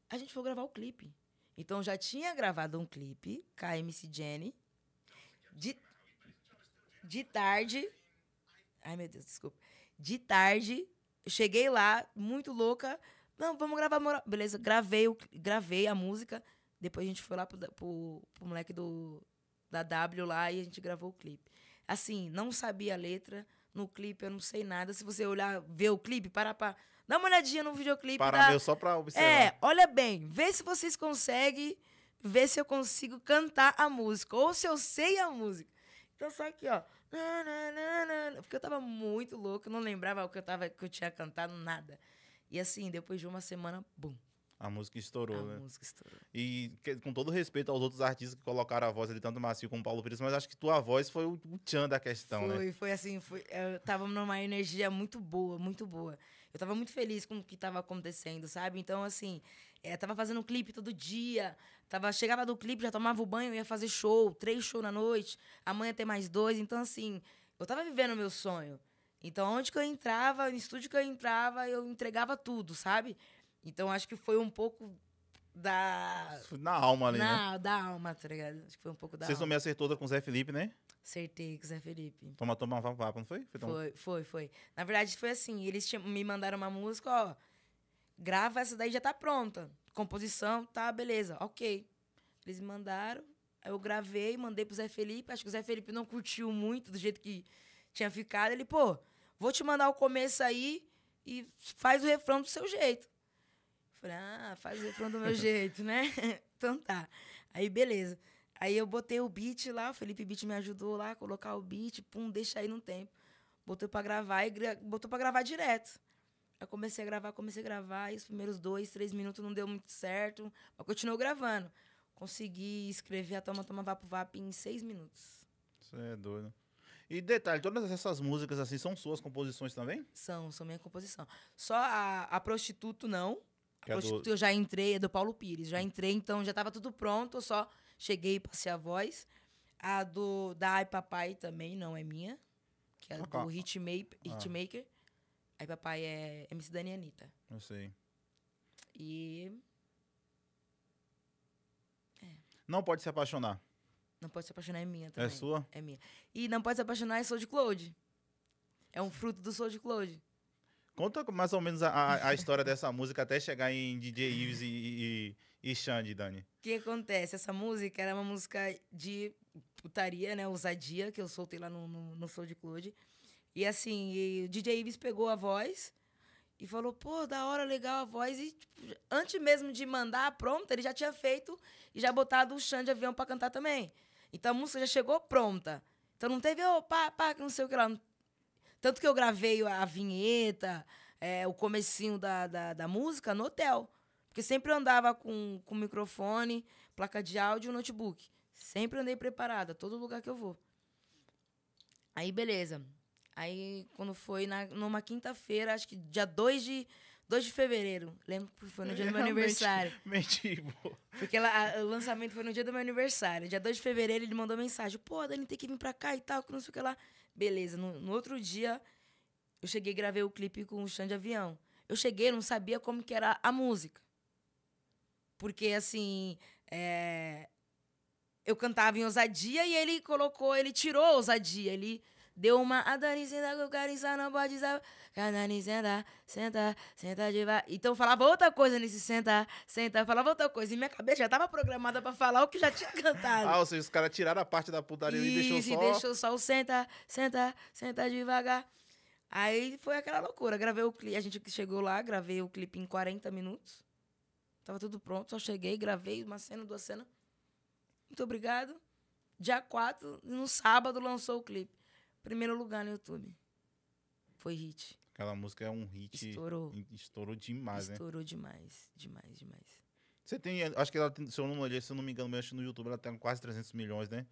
a gente foi gravar o clipe. Então já tinha gravado um clipe, KMC Jenny, de, de tarde Ai, meu Deus, desculpa. De tarde, cheguei lá, muito louca. Não, vamos gravar. Beleza, gravei, gravei a música. Depois a gente foi lá pro, pro, pro moleque do, da W lá e a gente gravou o clipe. Assim, não sabia a letra. No clipe eu não sei nada. Se você olhar, ver o clipe, para pra. Dá uma olhadinha no videoclipe. Para dá... meu só pra observar. É, olha bem, vê se vocês conseguem ver se eu consigo cantar a música. Ou se eu sei a música. Então, só aqui, ó. Porque eu tava muito louco, não lembrava o que eu, tava, que eu tinha cantado, nada. E assim, depois de uma semana, bum. A música estourou, a né? A música estourou. E que, com todo respeito aos outros artistas que colocaram a voz ali, tanto Macio como Paulo Pires, mas acho que tua voz foi o, o tchan da questão, foi, né? Foi, foi assim, foi, eu tava numa energia muito boa, muito boa. Eu tava muito feliz com o que tava acontecendo, sabe? Então, assim, é, tava fazendo um clipe todo dia. Tava, chegava do clipe, já tomava o banho, ia fazer show, três shows na noite, amanhã tem mais dois. Então, assim, eu tava vivendo o meu sonho. Então, onde que eu entrava, no estúdio que eu entrava, eu entregava tudo, sabe? Então, acho que foi um pouco da. Na alma ali, né? Na, né? Da alma, tá ligado? Acho que foi um pouco da Vocês não me acertou toda com o Zé Felipe, né? Acertei com o Zé Felipe. Toma, toma, vá não foi? Foi, foi, foi, foi, Na verdade, foi assim: eles me mandaram uma música, ó grava essa daí, já tá pronta. Composição, tá, beleza, ok. Eles me mandaram, aí eu gravei, mandei pro Zé Felipe. Acho que o Zé Felipe não curtiu muito do jeito que tinha ficado. Ele, pô, vou te mandar o começo aí e faz o refrão do seu jeito. falei, ah, faz o refrão do meu [laughs] jeito, né? [laughs] então tá. Aí, beleza. Aí eu botei o beat lá, o Felipe Beat me ajudou lá a colocar o beat, pum, deixa aí no tempo. Botou pra gravar e botou pra gravar direto comecei a gravar, comecei a gravar, e os primeiros dois, três minutos não deu muito certo, mas continuou gravando. Consegui escrever a Toma Toma Vapo vapo em seis minutos. Isso é doido. E detalhe, todas essas músicas assim são suas composições também? São, são minha composição. Só a, a Prostituto não. A que Prostituto é do... eu já entrei, é do Paulo Pires. Já entrei, então já tava tudo pronto, eu só cheguei, passei a voz. A do da Ai Papai também não é minha, que é ah, do tá. Hitmaker. Ah. Hitmaker. Aí papai é MC Dani Anitta. Eu sei. E. É. Não pode se apaixonar. Não pode se apaixonar é minha é também. É sua? É minha. E não pode se apaixonar é Soul de Cloud. É um fruto do Soul de Cloud. Conta mais ou menos a, a história dessa música até chegar em DJ Ives e, e, e Xande, Dani. O que acontece? Essa música era é uma música de putaria, né? Ousadia, que eu soltei lá no, no, no Soul de Cloud. E assim, e o DJ Ives pegou a voz e falou, pô, da hora, legal a voz. E tipo, antes mesmo de mandar a pronta, ele já tinha feito e já botado o chão de avião para cantar também. Então a música já chegou pronta. Então não teve, ô, pá, pá, que não sei o que lá. Tanto que eu gravei a vinheta, é, o comecinho da, da, da, música no hotel. Porque sempre eu andava com, com microfone, placa de áudio e notebook. Sempre andei preparada, todo lugar que eu vou. Aí, beleza. Aí, quando foi na, numa quinta-feira, acho que dia 2 de, 2 de fevereiro. Lembro que foi no dia do meu [laughs] aniversário. Menti, Porque ela, a, o lançamento foi no dia do meu aniversário. Dia 2 de fevereiro, ele mandou mensagem. Pô, Dani, tem que vir pra cá e tal, que não sei o que lá. Beleza. No, no outro dia, eu cheguei e gravei o clipe com o Xande de Avião. Eu cheguei, não sabia como que era a música. Porque, assim... É... Eu cantava em ousadia e ele colocou... Ele tirou a ousadia, ele Deu uma adaricida com carinça, não pode usar, Canani, senta, senta, senta devagar. Então falava outra coisa nesse senta, senta, falava outra coisa. E minha cabeça já tava programada pra falar o que já tinha [laughs] cantado. ah, ou seja, os caras tiraram a parte da putaria e deixou só... e deixou só o senta, senta, senta devagar. Aí foi aquela loucura. Gravei o clipe. A gente chegou lá, gravei o clipe em 40 minutos. Tava tudo pronto, só cheguei, gravei uma cena, duas cenas. Muito obrigado. Dia 4, no sábado, lançou o clipe. Primeiro lugar no YouTube. Foi hit. Aquela música é um hit. Estourou. Estourou demais, né? Estourou demais, demais, demais. Você tem, acho que ela tem, se eu não, se eu não me engano, acho no YouTube ela tem quase 300 milhões, né?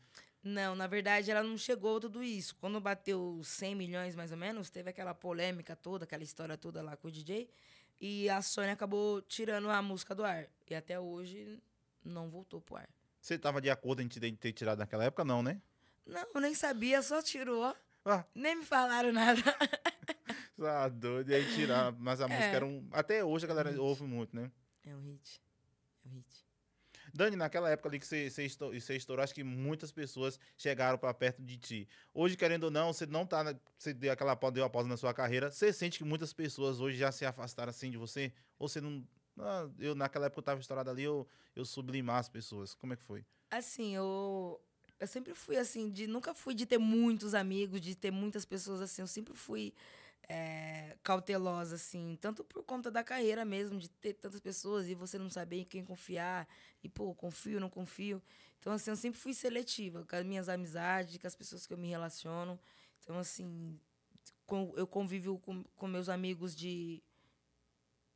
Não, na verdade ela não chegou a tudo isso. Quando bateu 100 milhões mais ou menos, teve aquela polêmica toda, aquela história toda lá com o DJ, e a Sony acabou tirando a música do ar. E até hoje não voltou pro ar. Você estava de acordo em ter tirado naquela época, não, né? Não, nem sabia, só tirou. Ah. Nem me falaram nada. [laughs] ah, doido, e aí tirar. Mas a é. música era um. Até hoje a galera é um ouve muito, né? É um hit. É um hit. Dani, naquela época ali que você, você, estourou, você estourou, acho que muitas pessoas chegaram para perto de ti. Hoje, querendo ou não, você não tá. você deu aquela pausa, deu uma pausa na sua carreira. Você sente que muitas pessoas hoje já se afastaram assim de você? Ou você não. Ah, eu naquela época eu tava estourado ali, eu, eu sublimar as pessoas. Como é que foi? Assim, eu eu sempre fui assim, de nunca fui de ter muitos amigos, de ter muitas pessoas assim. Eu sempre fui é, cautelosa, assim, tanto por conta da carreira mesmo, de ter tantas pessoas e você não saber em quem confiar, e pô, confio, não confio. Então, assim, eu sempre fui seletiva com as minhas amizades, com as pessoas que eu me relaciono. Então, assim, com, eu convivo com, com meus amigos de,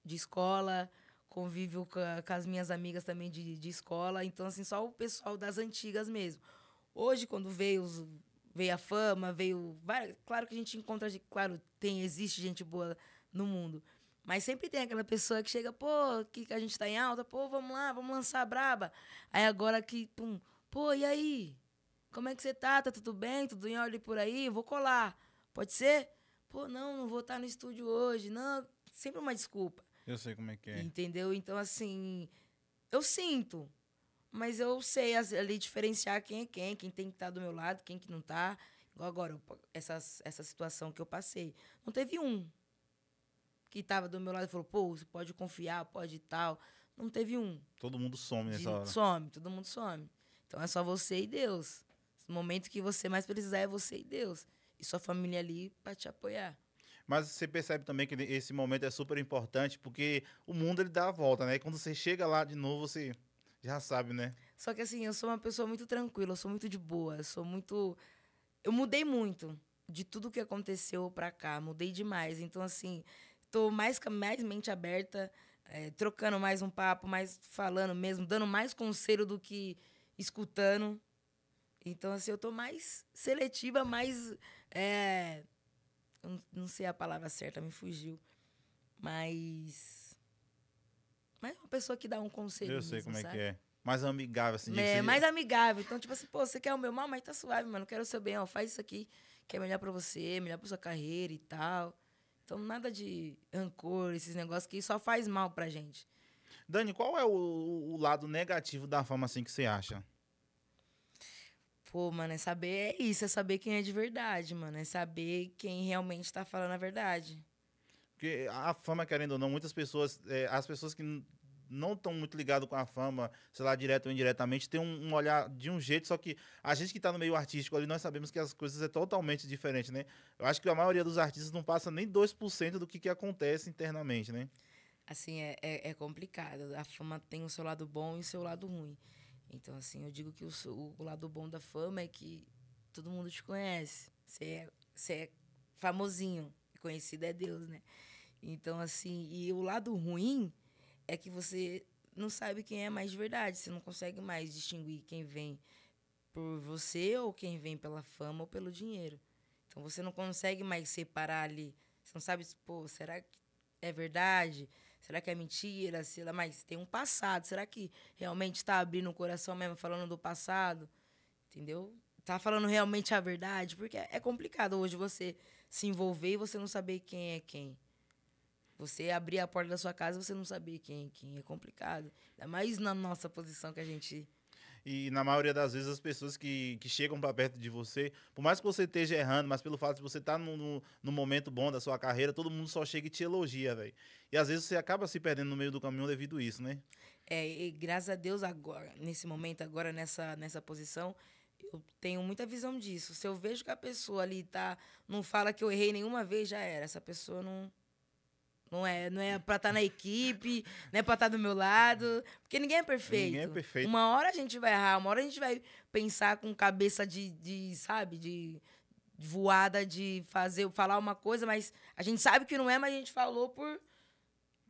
de escola, convivo com, com, as minhas amigas também de, de escola. Então, assim, só o pessoal das antigas mesmo. Hoje, quando veio, os, veio a fama, veio. Várias, claro que a gente encontra. Claro, tem, existe gente boa no mundo. Mas sempre tem aquela pessoa que chega, pô, que, que a gente tá em alta, pô, vamos lá, vamos lançar a braba. Aí agora que, pum, pô, e aí? Como é que você tá? Tá tudo bem? Tudo em ordem por aí? Vou colar. Pode ser? Pô, não, não vou estar tá no estúdio hoje. Não, sempre uma desculpa. Eu sei como é que é. Entendeu? Então, assim, eu sinto. Mas eu sei ali diferenciar quem é quem, quem tem que estar tá do meu lado, quem que não está Igual agora, essa, essa situação que eu passei. Não teve um que estava do meu lado e falou, pô, você pode confiar, pode tal. Não teve um. Todo mundo some nessa De, hora. Some, todo mundo some. Então é só você e Deus. No momento que você mais precisar é você e Deus. E sua família ali para te apoiar. Mas você percebe também que esse momento é super importante, porque o mundo ele dá a volta, né? E quando você chega lá de novo, você já sabe, né? Só que assim, eu sou uma pessoa muito tranquila, eu sou muito de boa, eu sou muito. Eu mudei muito de tudo que aconteceu pra cá, mudei demais. Então, assim, tô mais, mais mente aberta, é, trocando mais um papo, mais falando mesmo, dando mais conselho do que escutando. Então, assim, eu tô mais seletiva, mais. É, não sei a palavra certa, me fugiu. Mas mas é uma pessoa que dá um conselho. Eu sei mesmo, como é sabe? é que é. Mais amigável, assim. É, mais amigável. Então, tipo assim, pô, você quer o meu mal, mas tá suave, mano. Quero o seu bem, ó. Faz isso aqui, que é melhor pra você, melhor pra sua carreira e tal. Então, nada de rancor, esses negócios que só faz mal pra gente. Dani, qual é o, o, lado negativo da fama, assim, que você acha? Pô, mano, é saber é isso, é saber quem é de verdade, mano. É saber quem realmente tá falando a verdade. Porque a fama, querendo ou não, muitas pessoas, é, as pessoas que não estão muito ligados com a fama, sei lá, direto ou indiretamente, tem um, um, olhar de um jeito, só que a gente que está no meio artístico ali, nós sabemos que as coisas é totalmente diferente, né? Eu acho que a maioria dos artistas não passa nem 2% do que, que acontece internamente, né? Assim, é, é, é, complicado. A fama tem o seu lado bom e o seu lado ruim. Então, assim, eu digo que o, o lado bom da fama é que todo mundo te conhece. Você é, você é famosinho. Conhecido é Deus, né? Então, assim, e o lado ruim é que você não sabe quem é mais de verdade, você não consegue mais distinguir quem vem por você ou quem vem pela fama ou pelo dinheiro. Então você não consegue mais separar ali, você não sabe, pô, será que é verdade? Será que é mentira? Sei mas tem um passado. Será que realmente está abrindo o coração mesmo falando do passado? Entendeu? Tá falando realmente a verdade? Porque é complicado hoje você se envolver e você não saber quem é quem. Você abrir a porta da sua casa, você não sabia quem, quem é complicado. Ainda mais na nossa posição que a gente e na maioria das vezes as pessoas que, que chegam para perto de você, por mais que você esteja errando, mas pelo fato de você estar tá no, no, no, momento bom da sua carreira, todo mundo só chega e te elogia, velho. E às vezes você acaba se perdendo no meio do caminho devido a isso, né? É, e graças a Deus agora, nesse momento, agora nessa, nessa posição, eu tenho muita visão disso. Se eu vejo que a pessoa ali tá, não fala que eu errei nenhuma vez, já era. Essa pessoa não não é, não é pra estar tá na equipe, não é pra estar tá do meu lado. Porque ninguém é perfeito. Ninguém é perfeito. Uma hora a gente vai errar, uma hora a gente vai pensar com cabeça de, de sabe, de voada de fazer, falar uma coisa, mas a gente sabe que não é, mas a gente falou por.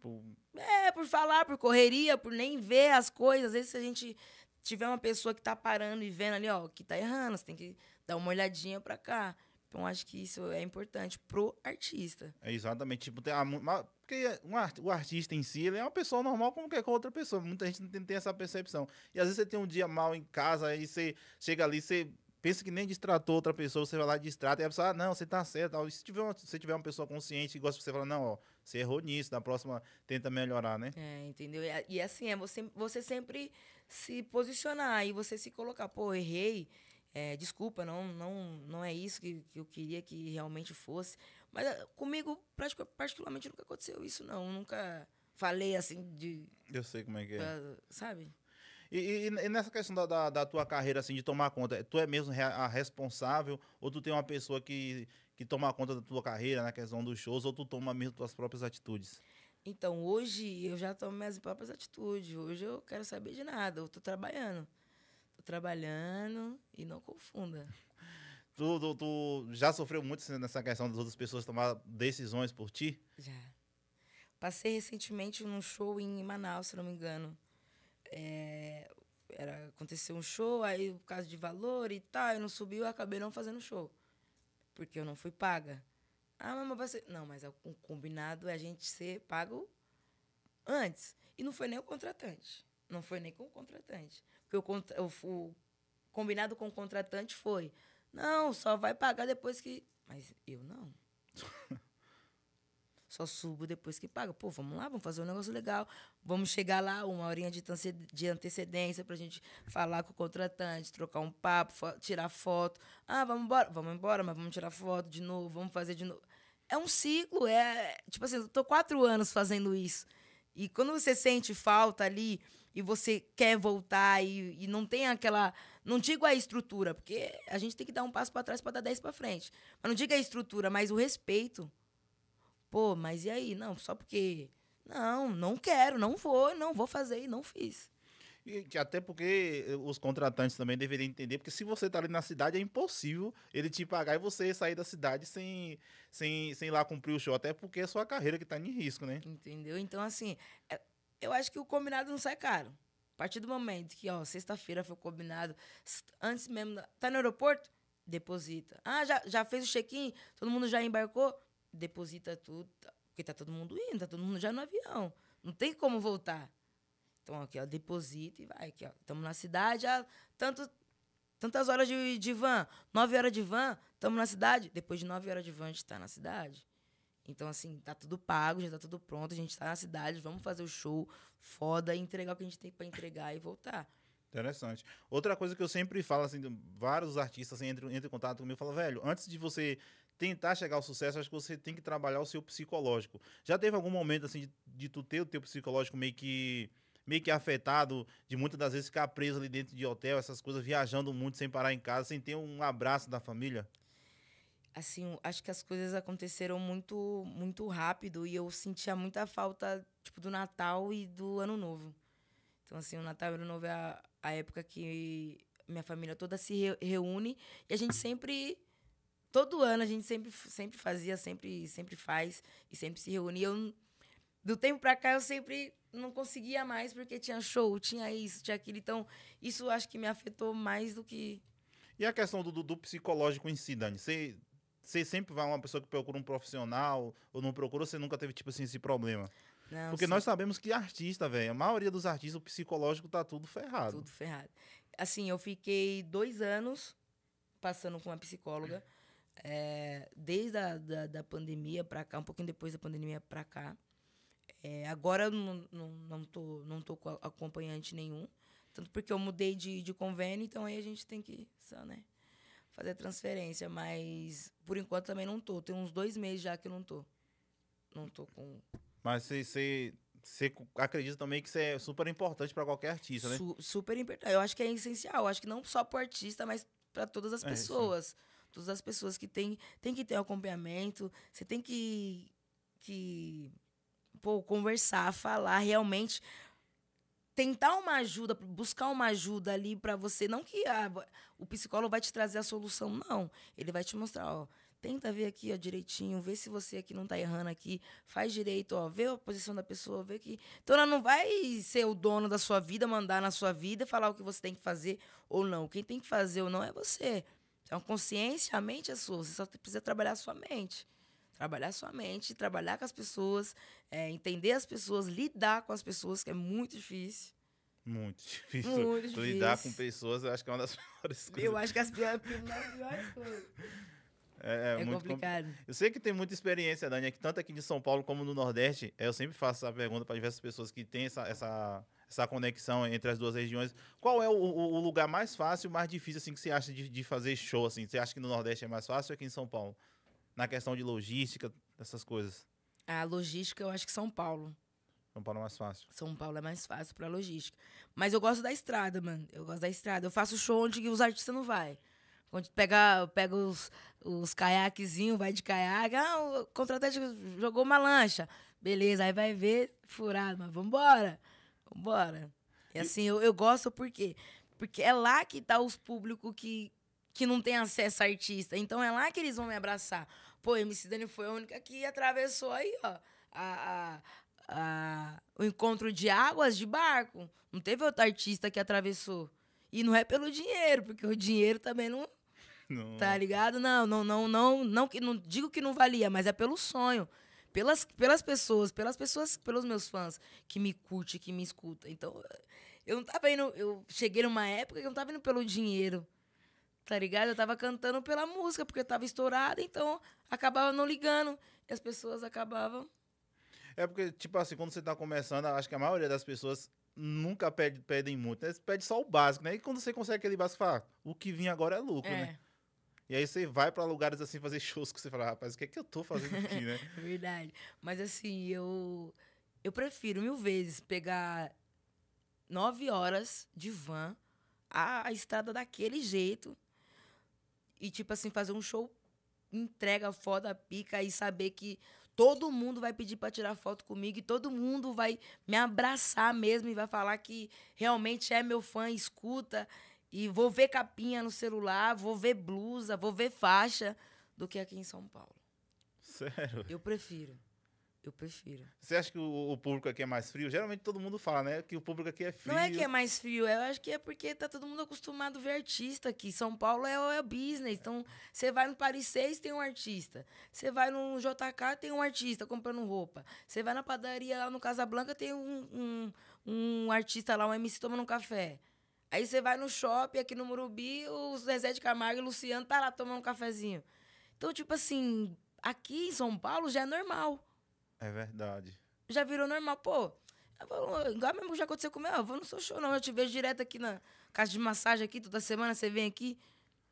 por... É, por falar, por correria, por nem ver as coisas. Às vezes, se a gente tiver uma pessoa que tá parando e vendo ali, ó, que tá errando, você tem que dar uma olhadinha pra cá. Então, acho que isso é importante pro artista. É exatamente. Tipo, tem ah, uma, porque um art, o artista em si ele é uma pessoa normal como qualquer outra pessoa. Muita gente não tem, tem, essa percepção. E às vezes você tem um dia mal em casa, e você chega ali, você pensa que nem distratou outra pessoa, você vai lá e distrata, e a pessoa, ah, não, você tá certo. E se tiver uma, se tiver uma pessoa consciente e gosta de você fala não, ó, você errou nisso, na próxima tenta melhorar, né? É, entendeu? E, e assim, é você, você sempre se posicionar e você se colocar, pô, errei é, desculpa, não, não, não é isso que, que eu queria que realmente fosse. Mas ah, comigo, particularmente, nunca aconteceu isso, não. Nunca falei assim de. Eu sei como é que é. Pra, sabe? E, e, e, nessa questão da, da, da, tua carreira, assim, de tomar conta, tu é mesmo a responsável ou tu tem uma pessoa que, que toma conta da tua carreira na questão dos shows ou tu toma mesmo tuas próprias atitudes? Então, hoje eu já tomo minhas próprias atitudes. Hoje eu quero saber de nada, eu tô trabalhando trabalhando e não confunda. Tu, tu, tu, já sofreu muito nessa questão das outras pessoas tomar decisões por ti? Já. Passei recentemente num show em Manaus, se não me engano. É, era, aconteceu um show, aí por causa de valor e tal, eu não subi, eu acabei não fazendo show. Porque eu não fui paga. Ah, mas você. Não, mas é o combinado é a gente ser pago antes. E não foi nem o contratante. Não foi nem com o contratante. Porque o, o, o combinado com o contratante foi: não, só vai pagar depois que. Mas eu não. [laughs] só subo depois que paga. Pô, vamos lá, vamos fazer um negócio legal. Vamos chegar lá, uma horinha de antecedência para a gente falar com o contratante, trocar um papo, tirar foto. Ah, vamos embora. Vamos embora, mas vamos tirar foto de novo, vamos fazer de novo. É um ciclo, é. Tipo assim, eu tô quatro anos fazendo isso. E quando você sente falta ali, e você quer voltar e, e não tem aquela. Não digo a estrutura, porque a gente tem que dar um passo para trás para dar dez para frente. Mas não diga a estrutura, mas o respeito. Pô, mas e aí? Não, só porque. Não, não quero, não vou, não vou fazer e não fiz. E até porque eh, os contratantes também deveriam entender, porque se você está ali na cidade, é impossível ele te pagar e você sair da cidade sem, sem, sem ir lá cumprir o show, até porque é sua carreira que está em risco, né? Entendeu? Então, assim, é, eu acho que o combinado não sai caro. A partir do momento que, ó, sexta-feira foi combinado, antes mesmo, tá no aeroporto? Deposita. Ah, já, já fez o check-in? Todo mundo já embarcou? Deposita tudo, tá, porque tá todo mundo indo, tá todo mundo já no avião. Não tem como voltar. Então, aqui, ó, deposita e vai. Aqui, ó, estamos na cidade, há tanto, tantas horas de, de van. Nove horas de van, estamos na cidade. Depois de nove horas de van, a gente tá na cidade. Então, assim, tá tudo pago, já tá tudo pronto, a gente tá na cidade, vamos fazer o show foda, entregar o que a gente tem para entregar e voltar. Interessante. Outra coisa que eu sempre falo, assim, vários artistas assim, entram, entram em contato comigo e falam, velho, antes de você tentar chegar ao sucesso, acho que você tem que trabalhar o seu psicológico. Já teve algum momento, assim, de, de tu ter o teu psicológico meio que meio que afetado de muitas das vezes ficar preso ali dentro de hotel, essas coisas, viajando muito sem parar em casa, sem ter um abraço da família? assim, acho que as coisas aconteceram muito muito rápido e eu sentia muita falta, tipo, do Natal e do Ano Novo. Então, assim, o Natal e o Ano Novo é a, a época que minha família toda se re reúne e a gente sempre todo ano a gente sempre sempre fazia, sempre sempre faz e sempre se reúne. E eu do tempo para cá eu sempre não conseguia mais porque tinha show, tinha isso, tinha aquilo. Então, isso acho que me afetou mais do que e a questão do, do, do psicológico em si, Dani? Você você sempre vai uma pessoa que procura um profissional ou não procura, você nunca teve, tipo assim, esse problema. Não, Porque sim. nós sabemos que artista, velho, a maioria dos artistas, o psicológico tá tudo ferrado. Tudo ferrado. Assim, eu fiquei dois anos passando com uma psicóloga, é, desde a da, da pandemia para cá, um pouquinho depois da pandemia para cá. É, agora eu não, não, não, tô, não tô com acompanhante nenhum. Tanto porque eu mudei de, de convênio, então aí a gente tem que só, né? fazer transferência, mas por enquanto também não tô. Tem uns dois meses já que não tô. Não tô com. Mas você acredita também que isso é super importante para qualquer artista, né? Su super importante. Eu acho que é essencial. Eu acho que não só para o artista, mas para todas as é, pessoas. Sim. Todas as pessoas que tem, tem que ter acompanhamento. Você tem que, que pô, conversar, falar realmente tentar uma ajuda, buscar uma ajuda ali para você, não que ah, o psicólogo vai te trazer a solução, não. Ele vai te mostrar, ó, tenta ver aqui, ó, direitinho, vê se você aqui não tá errando aqui, faz direito, ó, vê a posição da pessoa, vê que então ela não vai ser o dono da sua vida, mandar na sua vida, falar o que você tem que fazer ou não. Quem tem que fazer ou não é você. Então, consciência, a mente é sua, você só precisa trabalhar a sua mente. Trabalhar sua mente, trabalhar com as pessoas, é, entender as pessoas, lidar com as pessoas, que é muito difícil. Muito difícil. Muito difícil. [laughs] Lidar com pessoas, eu acho que é uma das piores [laughs] coisas. Eu acho que é as piores, piores coisas. É, é, é muito complicado. Eu sei que tem muita experiência, Dani, que tanto aqui de São Paulo como no Nordeste. É, eu sempre faço essa pergunta para diversas pessoas que têm essa, essa, essa conexão entre as duas regiões. Qual é o, o lugar mais fácil, mais difícil, assim, que você acha de, de, fazer show? Assim? Você acha que no Nordeste é mais fácil ou aqui em São Paulo? na questão de logística, dessas coisas? A logística, eu acho que São Paulo. São Paulo é mais fácil. São Paulo é mais fácil para logística. Mas eu gosto da estrada, mano. Eu gosto da estrada. Eu faço show onde os artistas não vai. Onde pega, pega os, os caiaquezinhos, vai de caiaque. Ah, o contratante jogou uma lancha. Beleza, aí vai ver, furado. Mas vambora, vambora. E assim, eu, eu gosto por quê? Porque é lá que tá os públicos que, que não tem acesso a artista. Então é lá que eles vão me abraçar. Pô, MC Dani foi a única que atravessou aí, ó, a, a, a, o encontro de águas de barco. Não teve outro artista que atravessou. E não é pelo dinheiro, porque o dinheiro também não. não. Tá ligado? Não, não, não, não, não, que não, digo que não valia, mas é pelo sonho. Pelas, pelas pessoas, pelas pessoas, pelos meus fãs que me curte, que me escuta. Então, eu não tava indo. Eu cheguei numa época que eu não tava indo pelo dinheiro tá ligado? Eu tava cantando pela música, porque eu tava estourada, então acabava não ligando. E as pessoas acabavam. É porque, tipo assim, quando você tá começando, acho que a maioria das pessoas nunca pede, pedem muito, né? pedem só o básico, né? E quando você consegue aquele básico, fala, ah, o que vinha agora é lucro, é. né? E aí você vai para lugares assim fazer shows que você fala, rapaz, o que é que eu tô fazendo aqui, né? [laughs] Verdade. Mas assim, eu eu prefiro mil vezes pegar nove horas de van a, a estrada daquele jeito e, tipo assim, fazer um show entrega foda, pica e saber que todo mundo vai pedir para tirar foto comigo e todo mundo vai me abraçar mesmo e vai falar que realmente é meu fã, escuta e vou ver capinha no celular, vou ver blusa, vou ver faixa do que aqui em São Paulo. Sério? Eu prefiro. Eu prefiro. Você acha que o, o, público aqui é mais frio? Geralmente todo mundo fala, né? Que o público aqui é frio. Não é que é mais frio, eu acho que é porque tá todo mundo acostumado a ver artista aqui. São Paulo é, é business. Então, você vai no Paris 6, tem um artista. Você vai no JK, tem um artista comprando roupa. Você vai na padaria lá no Casablanca, tem um, um, um artista lá, um MC tomando um café. Aí você vai no shopping aqui no Murubi, o Zezé de Camargo e o Luciano tá lá tomando um cafezinho. Então, tipo assim, aqui em São Paulo já é normal. É verdade. Já virou normal, pô. Vou, igual mesmo que já aconteceu comigo, eu vou no seu show, não. Eu te vejo direto aqui na casa de massagem aqui, toda semana você vem aqui.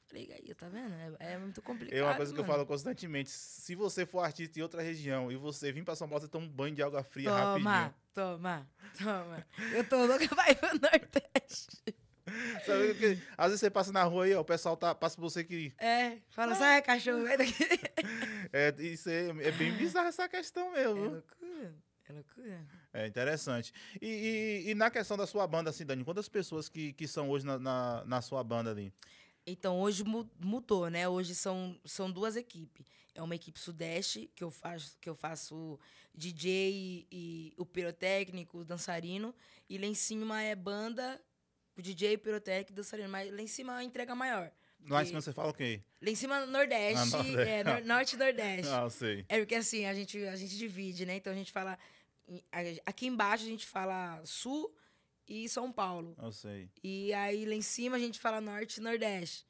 Falei, aí, tá vendo? É, é, muito complicado. É uma coisa mano. que eu falo constantemente. Se você for artista em outra região e você vir pra São Paulo, você toma um banho de água fria toma, rapidinho. Toma, toma, toma. Eu tô louca vai ir pro Nordeste. [laughs] Sabe que, às vezes você passa na rua aí, ó, o pessoal tá, passa por você que. É, fala, sai, assim, ah. cachorro, é daqui. [laughs] É, isso é, é bem bizarra essa questão mesmo. É loucura. É loucura. É interessante. E, e, e, na questão da sua banda, assim, Dani, quantas pessoas que, que são hoje na, na, na sua banda ali? Então, hoje mudou, né? Hoje são, são duas equipes. É uma equipe Sudeste, que eu faço, que eu faço DJ e, e o pirotécnico, o dançarino. E lá em cima é banda o DJ, pirotec, dançarino. Mas lá em cima a entrega maior. Lá em cima você fala o quê? Lá em cima, Nordeste, ah, É, no, Norte e Nordeste. Ah, sei. É porque assim, a gente, a gente divide, né? Então a gente fala. Aqui embaixo a gente fala Sul e São Paulo. Eu ah, sei. E aí lá em cima a gente fala Norte e Nordeste.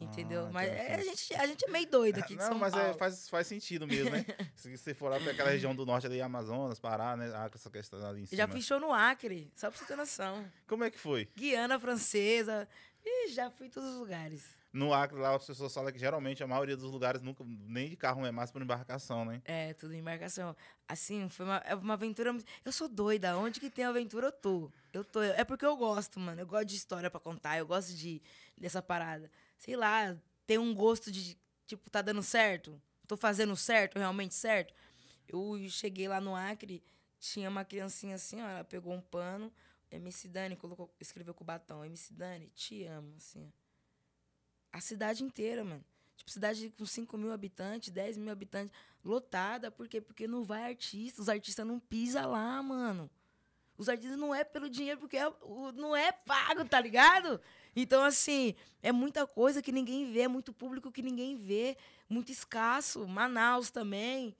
Entendeu? Ah, mas é, a, gente, a gente é meio doido aqui de Não, São mas é, Paulo. É, faz, faz sentido mesmo, né? [laughs] Se você for lá para aquela região do norte ali, Amazonas, Pará, né? acre ah, essa questão ali em cima. Já fechou no Acre, só pra você ter noção. Como é que foi? Guiana Francesa. e já fui em todos os lugares. No Acre, lá, as pessoas falam que geralmente a maioria dos lugares nunca, nem de carro não é mais por embarcação, né? É, tudo embarcação. Assim, foi uma, é uma aventura. Eu sou doida. Onde que tem aventura, eu tô. Eu tô. É porque eu gosto, mano. Eu gosto de história para contar, eu gosto de dessa parada sei lá, ter um gosto de, tipo, tá dando certo? Tô fazendo certo, realmente certo? Eu cheguei lá no Acre, tinha uma criancinha assim, ó, ela pegou um pano, MC Dani colocou, escreveu com o batom, MC Dani, te amo, assim. A cidade inteira, mano. Tipo, cidade com 5 mil habitantes, 10 mil habitantes, lotada. Por quê? Porque não vai artista, os artistas não pisam lá, mano. Os artistas não é pelo dinheiro, porque é, não é pago, tá ligado? Então, assim, é muita coisa que ninguém vê, é muito público que ninguém vê, muito escasso. Manaus também.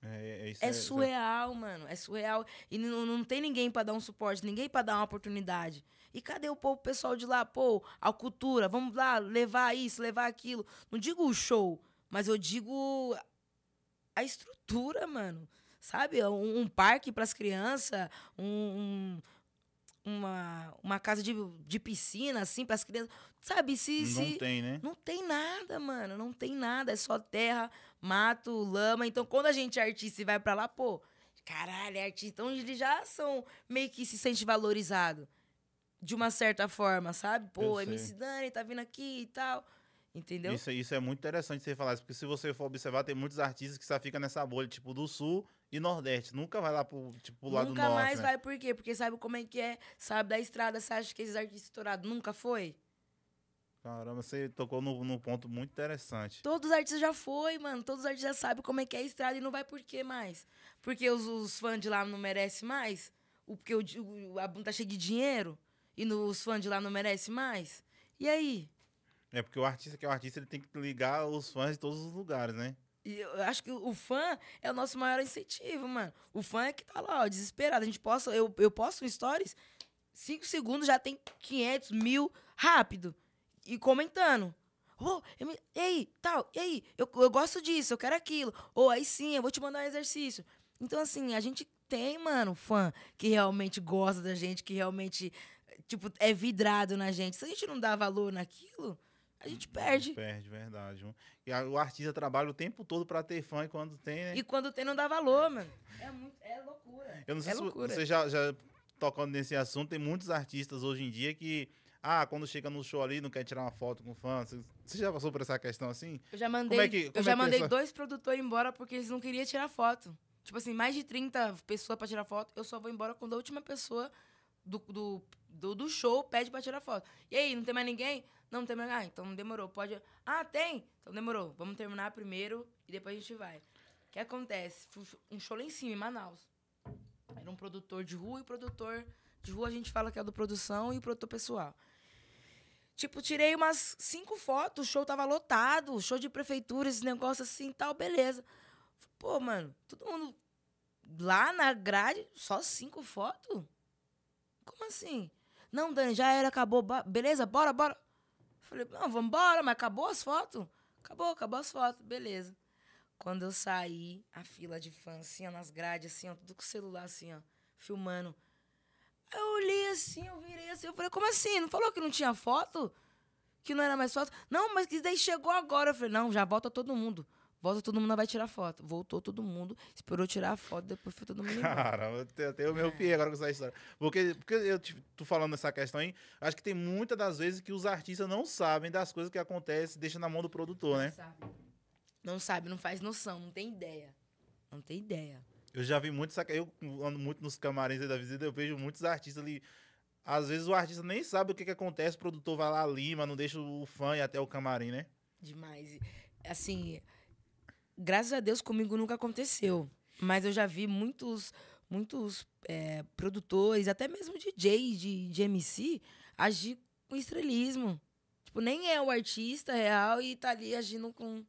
É, é, é surreal, mano. É surreal. E não, não tem ninguém para dar um suporte, ninguém para dar uma oportunidade. E cadê o povo pessoal de lá? Pô, a cultura, vamos lá, levar isso, levar aquilo. Não digo o show, mas eu digo a estrutura, mano. Sabe? Um, um parque para as crianças, um, um uma, uma casa de, de piscina, assim, para as crianças. Sabe, se, Não se, tem, né? Não tem nada, mano. Não tem nada. É só terra, mato, lama. Então, quando a gente é artista e vai para lá, pô, caralho, é artista. Então, eles já são meio que se sente valorizado. De uma certa forma, sabe? Pô, é MC Dani tá vindo aqui e tal. Entendeu? Isso, é, isso é muito interessante você falar isso, porque se você for observar, tem muitos artistas que só ficam nessa bolha, tipo, do sul e Nordeste. Nunca vai lá pro, tipo, pro lado Nunca norte. Nunca mais né? vai, por quê? Porque sabe como é que é, sabe, da estrada, você acha que esses artistas estourados nunca foi? Caramba, você tocou num, ponto muito interessante. Todos os artistas já foi, mano. Todos os artistas já sabem como é que é a estrada e não vai por quê mais. Porque os, os fãs de lá não merecem mais? O, porque o, o, a bunda tá cheia de dinheiro e no, os fãs de lá não merecem mais? E aí? É porque o artista que é o artista, ele tem que ligar os fãs de todos os lugares, né? E eu acho que o fã é o nosso maior incentivo, mano. O fã é que tá lá, ó, desesperado. A gente posta, eu, eu posto stories, cinco segundos já tem 500 mil rápido. E comentando. Oh, me, ei, tal, ei, eu, eu gosto disso, eu quero aquilo. Ou oh, aí sim, eu vou te mandar um exercício. Então, assim, a gente tem, mano, fã que realmente gosta da gente, que realmente, tipo, é vidrado na gente. Se a gente não dá valor naquilo, a gente perde. Perde, verdade. E a, o artista trabalha o tempo todo para ter fã e quando tem. Né? E quando tem, não dá valor, mano. É, muito, é loucura. Eu não sei é se loucura. você já, já tocando nesse assunto, tem muitos artistas hoje em dia que. Ah, quando chega no show ali, não quer tirar uma foto com o fã. Você já passou por essa questão assim? Eu já mandei, é que, eu já é, é mandei essa... dois produtores embora porque eles não queriam tirar foto. Tipo assim, mais de 30 pessoas para tirar foto, eu só vou embora quando a última pessoa do, do, do, do show pede para tirar foto. E aí, não tem mais ninguém? Não, não tem Ah, então não demorou. Pode. Ah, tem! Então demorou. Vamos terminar primeiro e depois a gente vai. O que acontece? um show lá em cima, em Manaus. Era um produtor de rua e produtor de rua a gente fala que é do produção e produtor pessoal. Tipo, tirei umas cinco fotos, o show tava lotado, show de prefeitura, esse negócio assim tal, beleza. Pô, mano, todo mundo lá na grade, só cinco fotos? Como assim? Não, Dani, já era, acabou, beleza, bora, bora. Falei, não, vamos embora, mas acabou as fotos? Acabou, acabou as fotos, beleza. Quando eu saí, a fila de fãs, assim, ó, nas grades, assim, ó, tudo com o celular, assim, ó, filmando. Aí eu olhei assim, eu virei assim, eu falei, como assim? Não falou que não tinha foto? Que não era mais foto? Não, mas que daí chegou agora. Eu falei, não, já volta todo mundo. Volta todo mundo, vai tirar foto. Voltou todo mundo, esperou tirar a foto, depois foi todo mundo. Caramba, até o meu arrepiei agora com essa história. Porque, porque eu tô falando essa questão aí, acho que tem muitas das vezes que os artistas não sabem das coisas que acontecem, deixa na mão do produtor, né? não né? Sabe. Não sabe, não faz noção, não tem ideia. Não tem ideia. Eu já vi muito, eu ando muito nos camarins da visita, eu vejo muitos artistas ali. Às vezes o artista nem sabe o que, que acontece, o produtor vai lá lima, não deixa o fã e até o camarim, né? Demais. Assim, graças a Deus, comigo nunca aconteceu. Mas eu já vi muitos, muitos é, produtores, até mesmo DJs de, de MC, agir com estrelismo. Tipo, nem é o artista real e tá ali agindo com.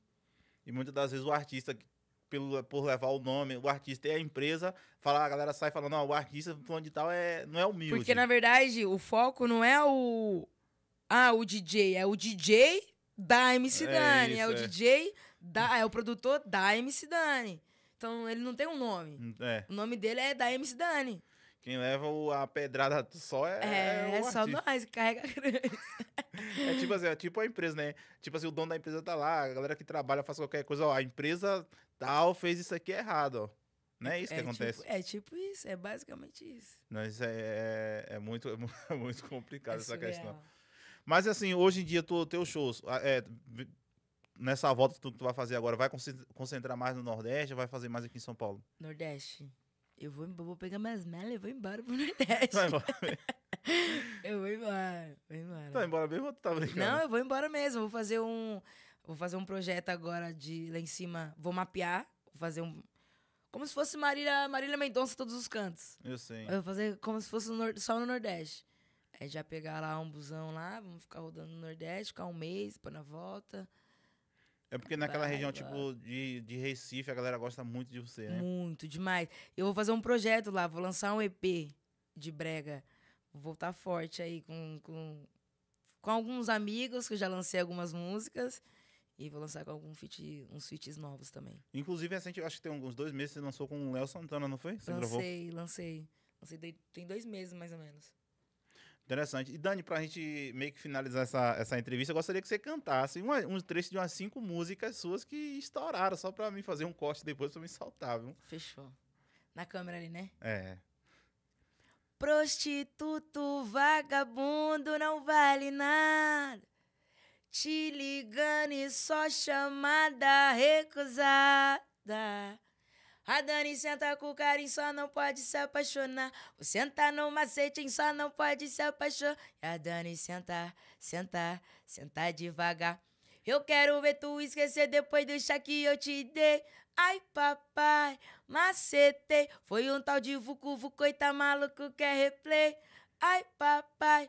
E muitas das vezes o artista, pelo, por levar o nome, o artista é a empresa, fala, a galera sai falando, não, o artista fulano de tal é, não é o Porque, na verdade, o foco não é o. Ah, o DJ. É o DJ da MC é Dani. É isso, é o DJ da, é o produtor da MC Dani. Então ele não tem um nome. Hum, é. O nome dele é da MC Dani. Quem leva o, a pedrada só é. É, é, é só nós, carrega a [laughs] É tipo assim, é tipo a empresa, né? Tipo assim, o dono da empresa tá lá, a galera que trabalha faz qualquer coisa, ó, a empresa tal fez isso aqui errado, ó. Não é isso é que tipo, acontece. Tipo, é tipo isso, é basicamente isso. Mas é, é, é muito, é, [laughs] é muito complicado é essa surreal. questão. Mas assim, hoje em dia, tu, teus shows, é, nessa volta que tu, tu vai fazer agora, vai concentrar mais no Nordeste ou vai fazer mais aqui em São Paulo? Nordeste. Eu vou, vou pegar minhas malas e vou embora pro [laughs] Nordeste. Vai embora. [laughs] eu vou embora. Vou embora. Tá embora mesmo ou tu tá brincando? Não, eu vou embora mesmo. Vou fazer um. Vou fazer um projeto agora de lá em cima. Vou mapear. Vou fazer um. Como se fosse Marília, Marília Mendonça todos os cantos. Eu sei. Eu vou fazer como se fosse no, só no Nordeste. Aí já pegar lá um busão lá, vamos ficar rodando no Nordeste, ficar um mês, para na volta. É porque naquela Vai, região, tipo, de, de Recife, a galera gosta muito de você, né? Muito, demais. Eu vou fazer um projeto lá, vou lançar um EP de brega. Vou voltar tá forte aí com, com, com alguns amigos, que eu já lancei algumas músicas. E vou lançar com algum feat, uns feats novos também. Inclusive, recente, acho que tem uns dois meses, você lançou com o Léo Santana, não foi? Você lancei, gravou? lancei. Lancei, tem dois meses, mais ou menos. Interessante. E Dani, para a gente meio que finalizar essa, essa entrevista, eu gostaria que você cantasse uma, um trecho de umas cinco músicas suas que estouraram, só para mim fazer um corte depois para me saltar, viu? Fechou. Na câmera ali, né? É. Prostituto vagabundo não vale nada. Te ligando e só chamada recusada. A Dani senta com carinho, só não pode se apaixonar. O sentar no macete, só não pode se apaixonar. E a Dani senta, senta, senta devagar. Eu quero ver tu esquecer depois do chá que eu te dei. Ai, papai, macete. Foi um tal de Vucu Vucu, tá maluco, quer replay. Ai, papai,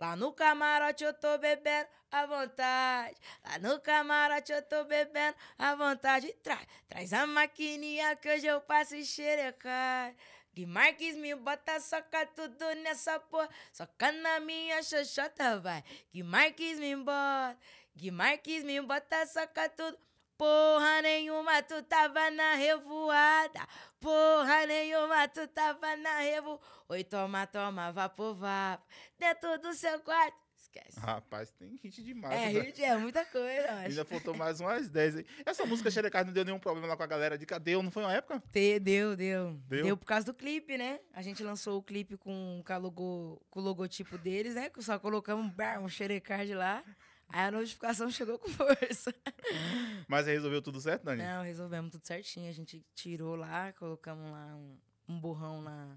Lá no camarote eu tô bebendo à vontade. Lá no camarote eu tô bebendo à vontade. Traz, traz a maquininha que hoje eu passo e xerecai. Guimarães me bota, soca tudo nessa porra. Soca na minha xoxota, vai. Guimarães me bota. Guimarães me bota, soca tudo. Porra nenhuma, tu tava na revoada. Porra nenhuma, tu tava na revoada. Oi, toma, toma, vapor, vapor. Dentro do seu quarto. Esquece. Rapaz, tem hit demais. É, né? hit é muita coisa, acho. Ainda faltou mais umas 10 Essa música Xerecard não deu nenhum problema lá com a galera de cadeu, não foi uma época? Te, deu, deu, deu. Deu por causa do clipe, né? A gente lançou o clipe com, com, logo, com o logotipo deles, né? Só colocamos um Xerecard lá. Aí a notificação [laughs] chegou com força. Mas resolveu tudo certo, Dani? Não, resolvemos tudo certinho. A gente tirou lá, colocamos lá um, um borrão na,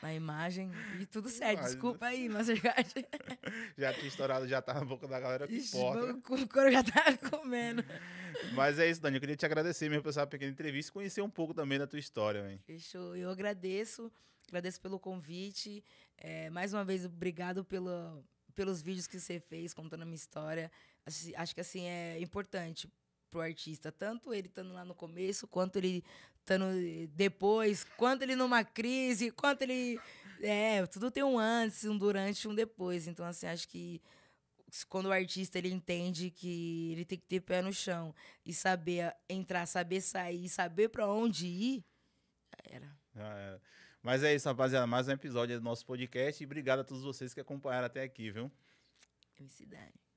na imagem e tudo certo. Imagina. Desculpa né? aí, Mastercard. É [laughs] já tinha estourado, já tá na boca da galera com Ixi, O couro já tava comendo. [laughs] Mas é isso, Dani. Eu queria te agradecer mesmo por essa pequena entrevista e conhecer um pouco também da tua história, hein? Fechou. Eu agradeço. Agradeço pelo convite. É, mais uma vez, obrigado pela, pelos vídeos que você fez contando a minha história. Acho que assim é importante pro artista, tanto ele estando lá no começo, quanto ele estando eh, depois, quanto ele numa crise, quanto ele é, tudo tem um antes, um durante, um depois. Então assim, acho que quando o artista ele entende que ele tem que ter pé no chão e saber entrar, saber sair, saber para onde ir, já era. Já era. Mas é isso, rapaziada. Mais um episódio do nosso podcast. E obrigado a todos vocês que acompanharam até aqui, viu? Felicidade.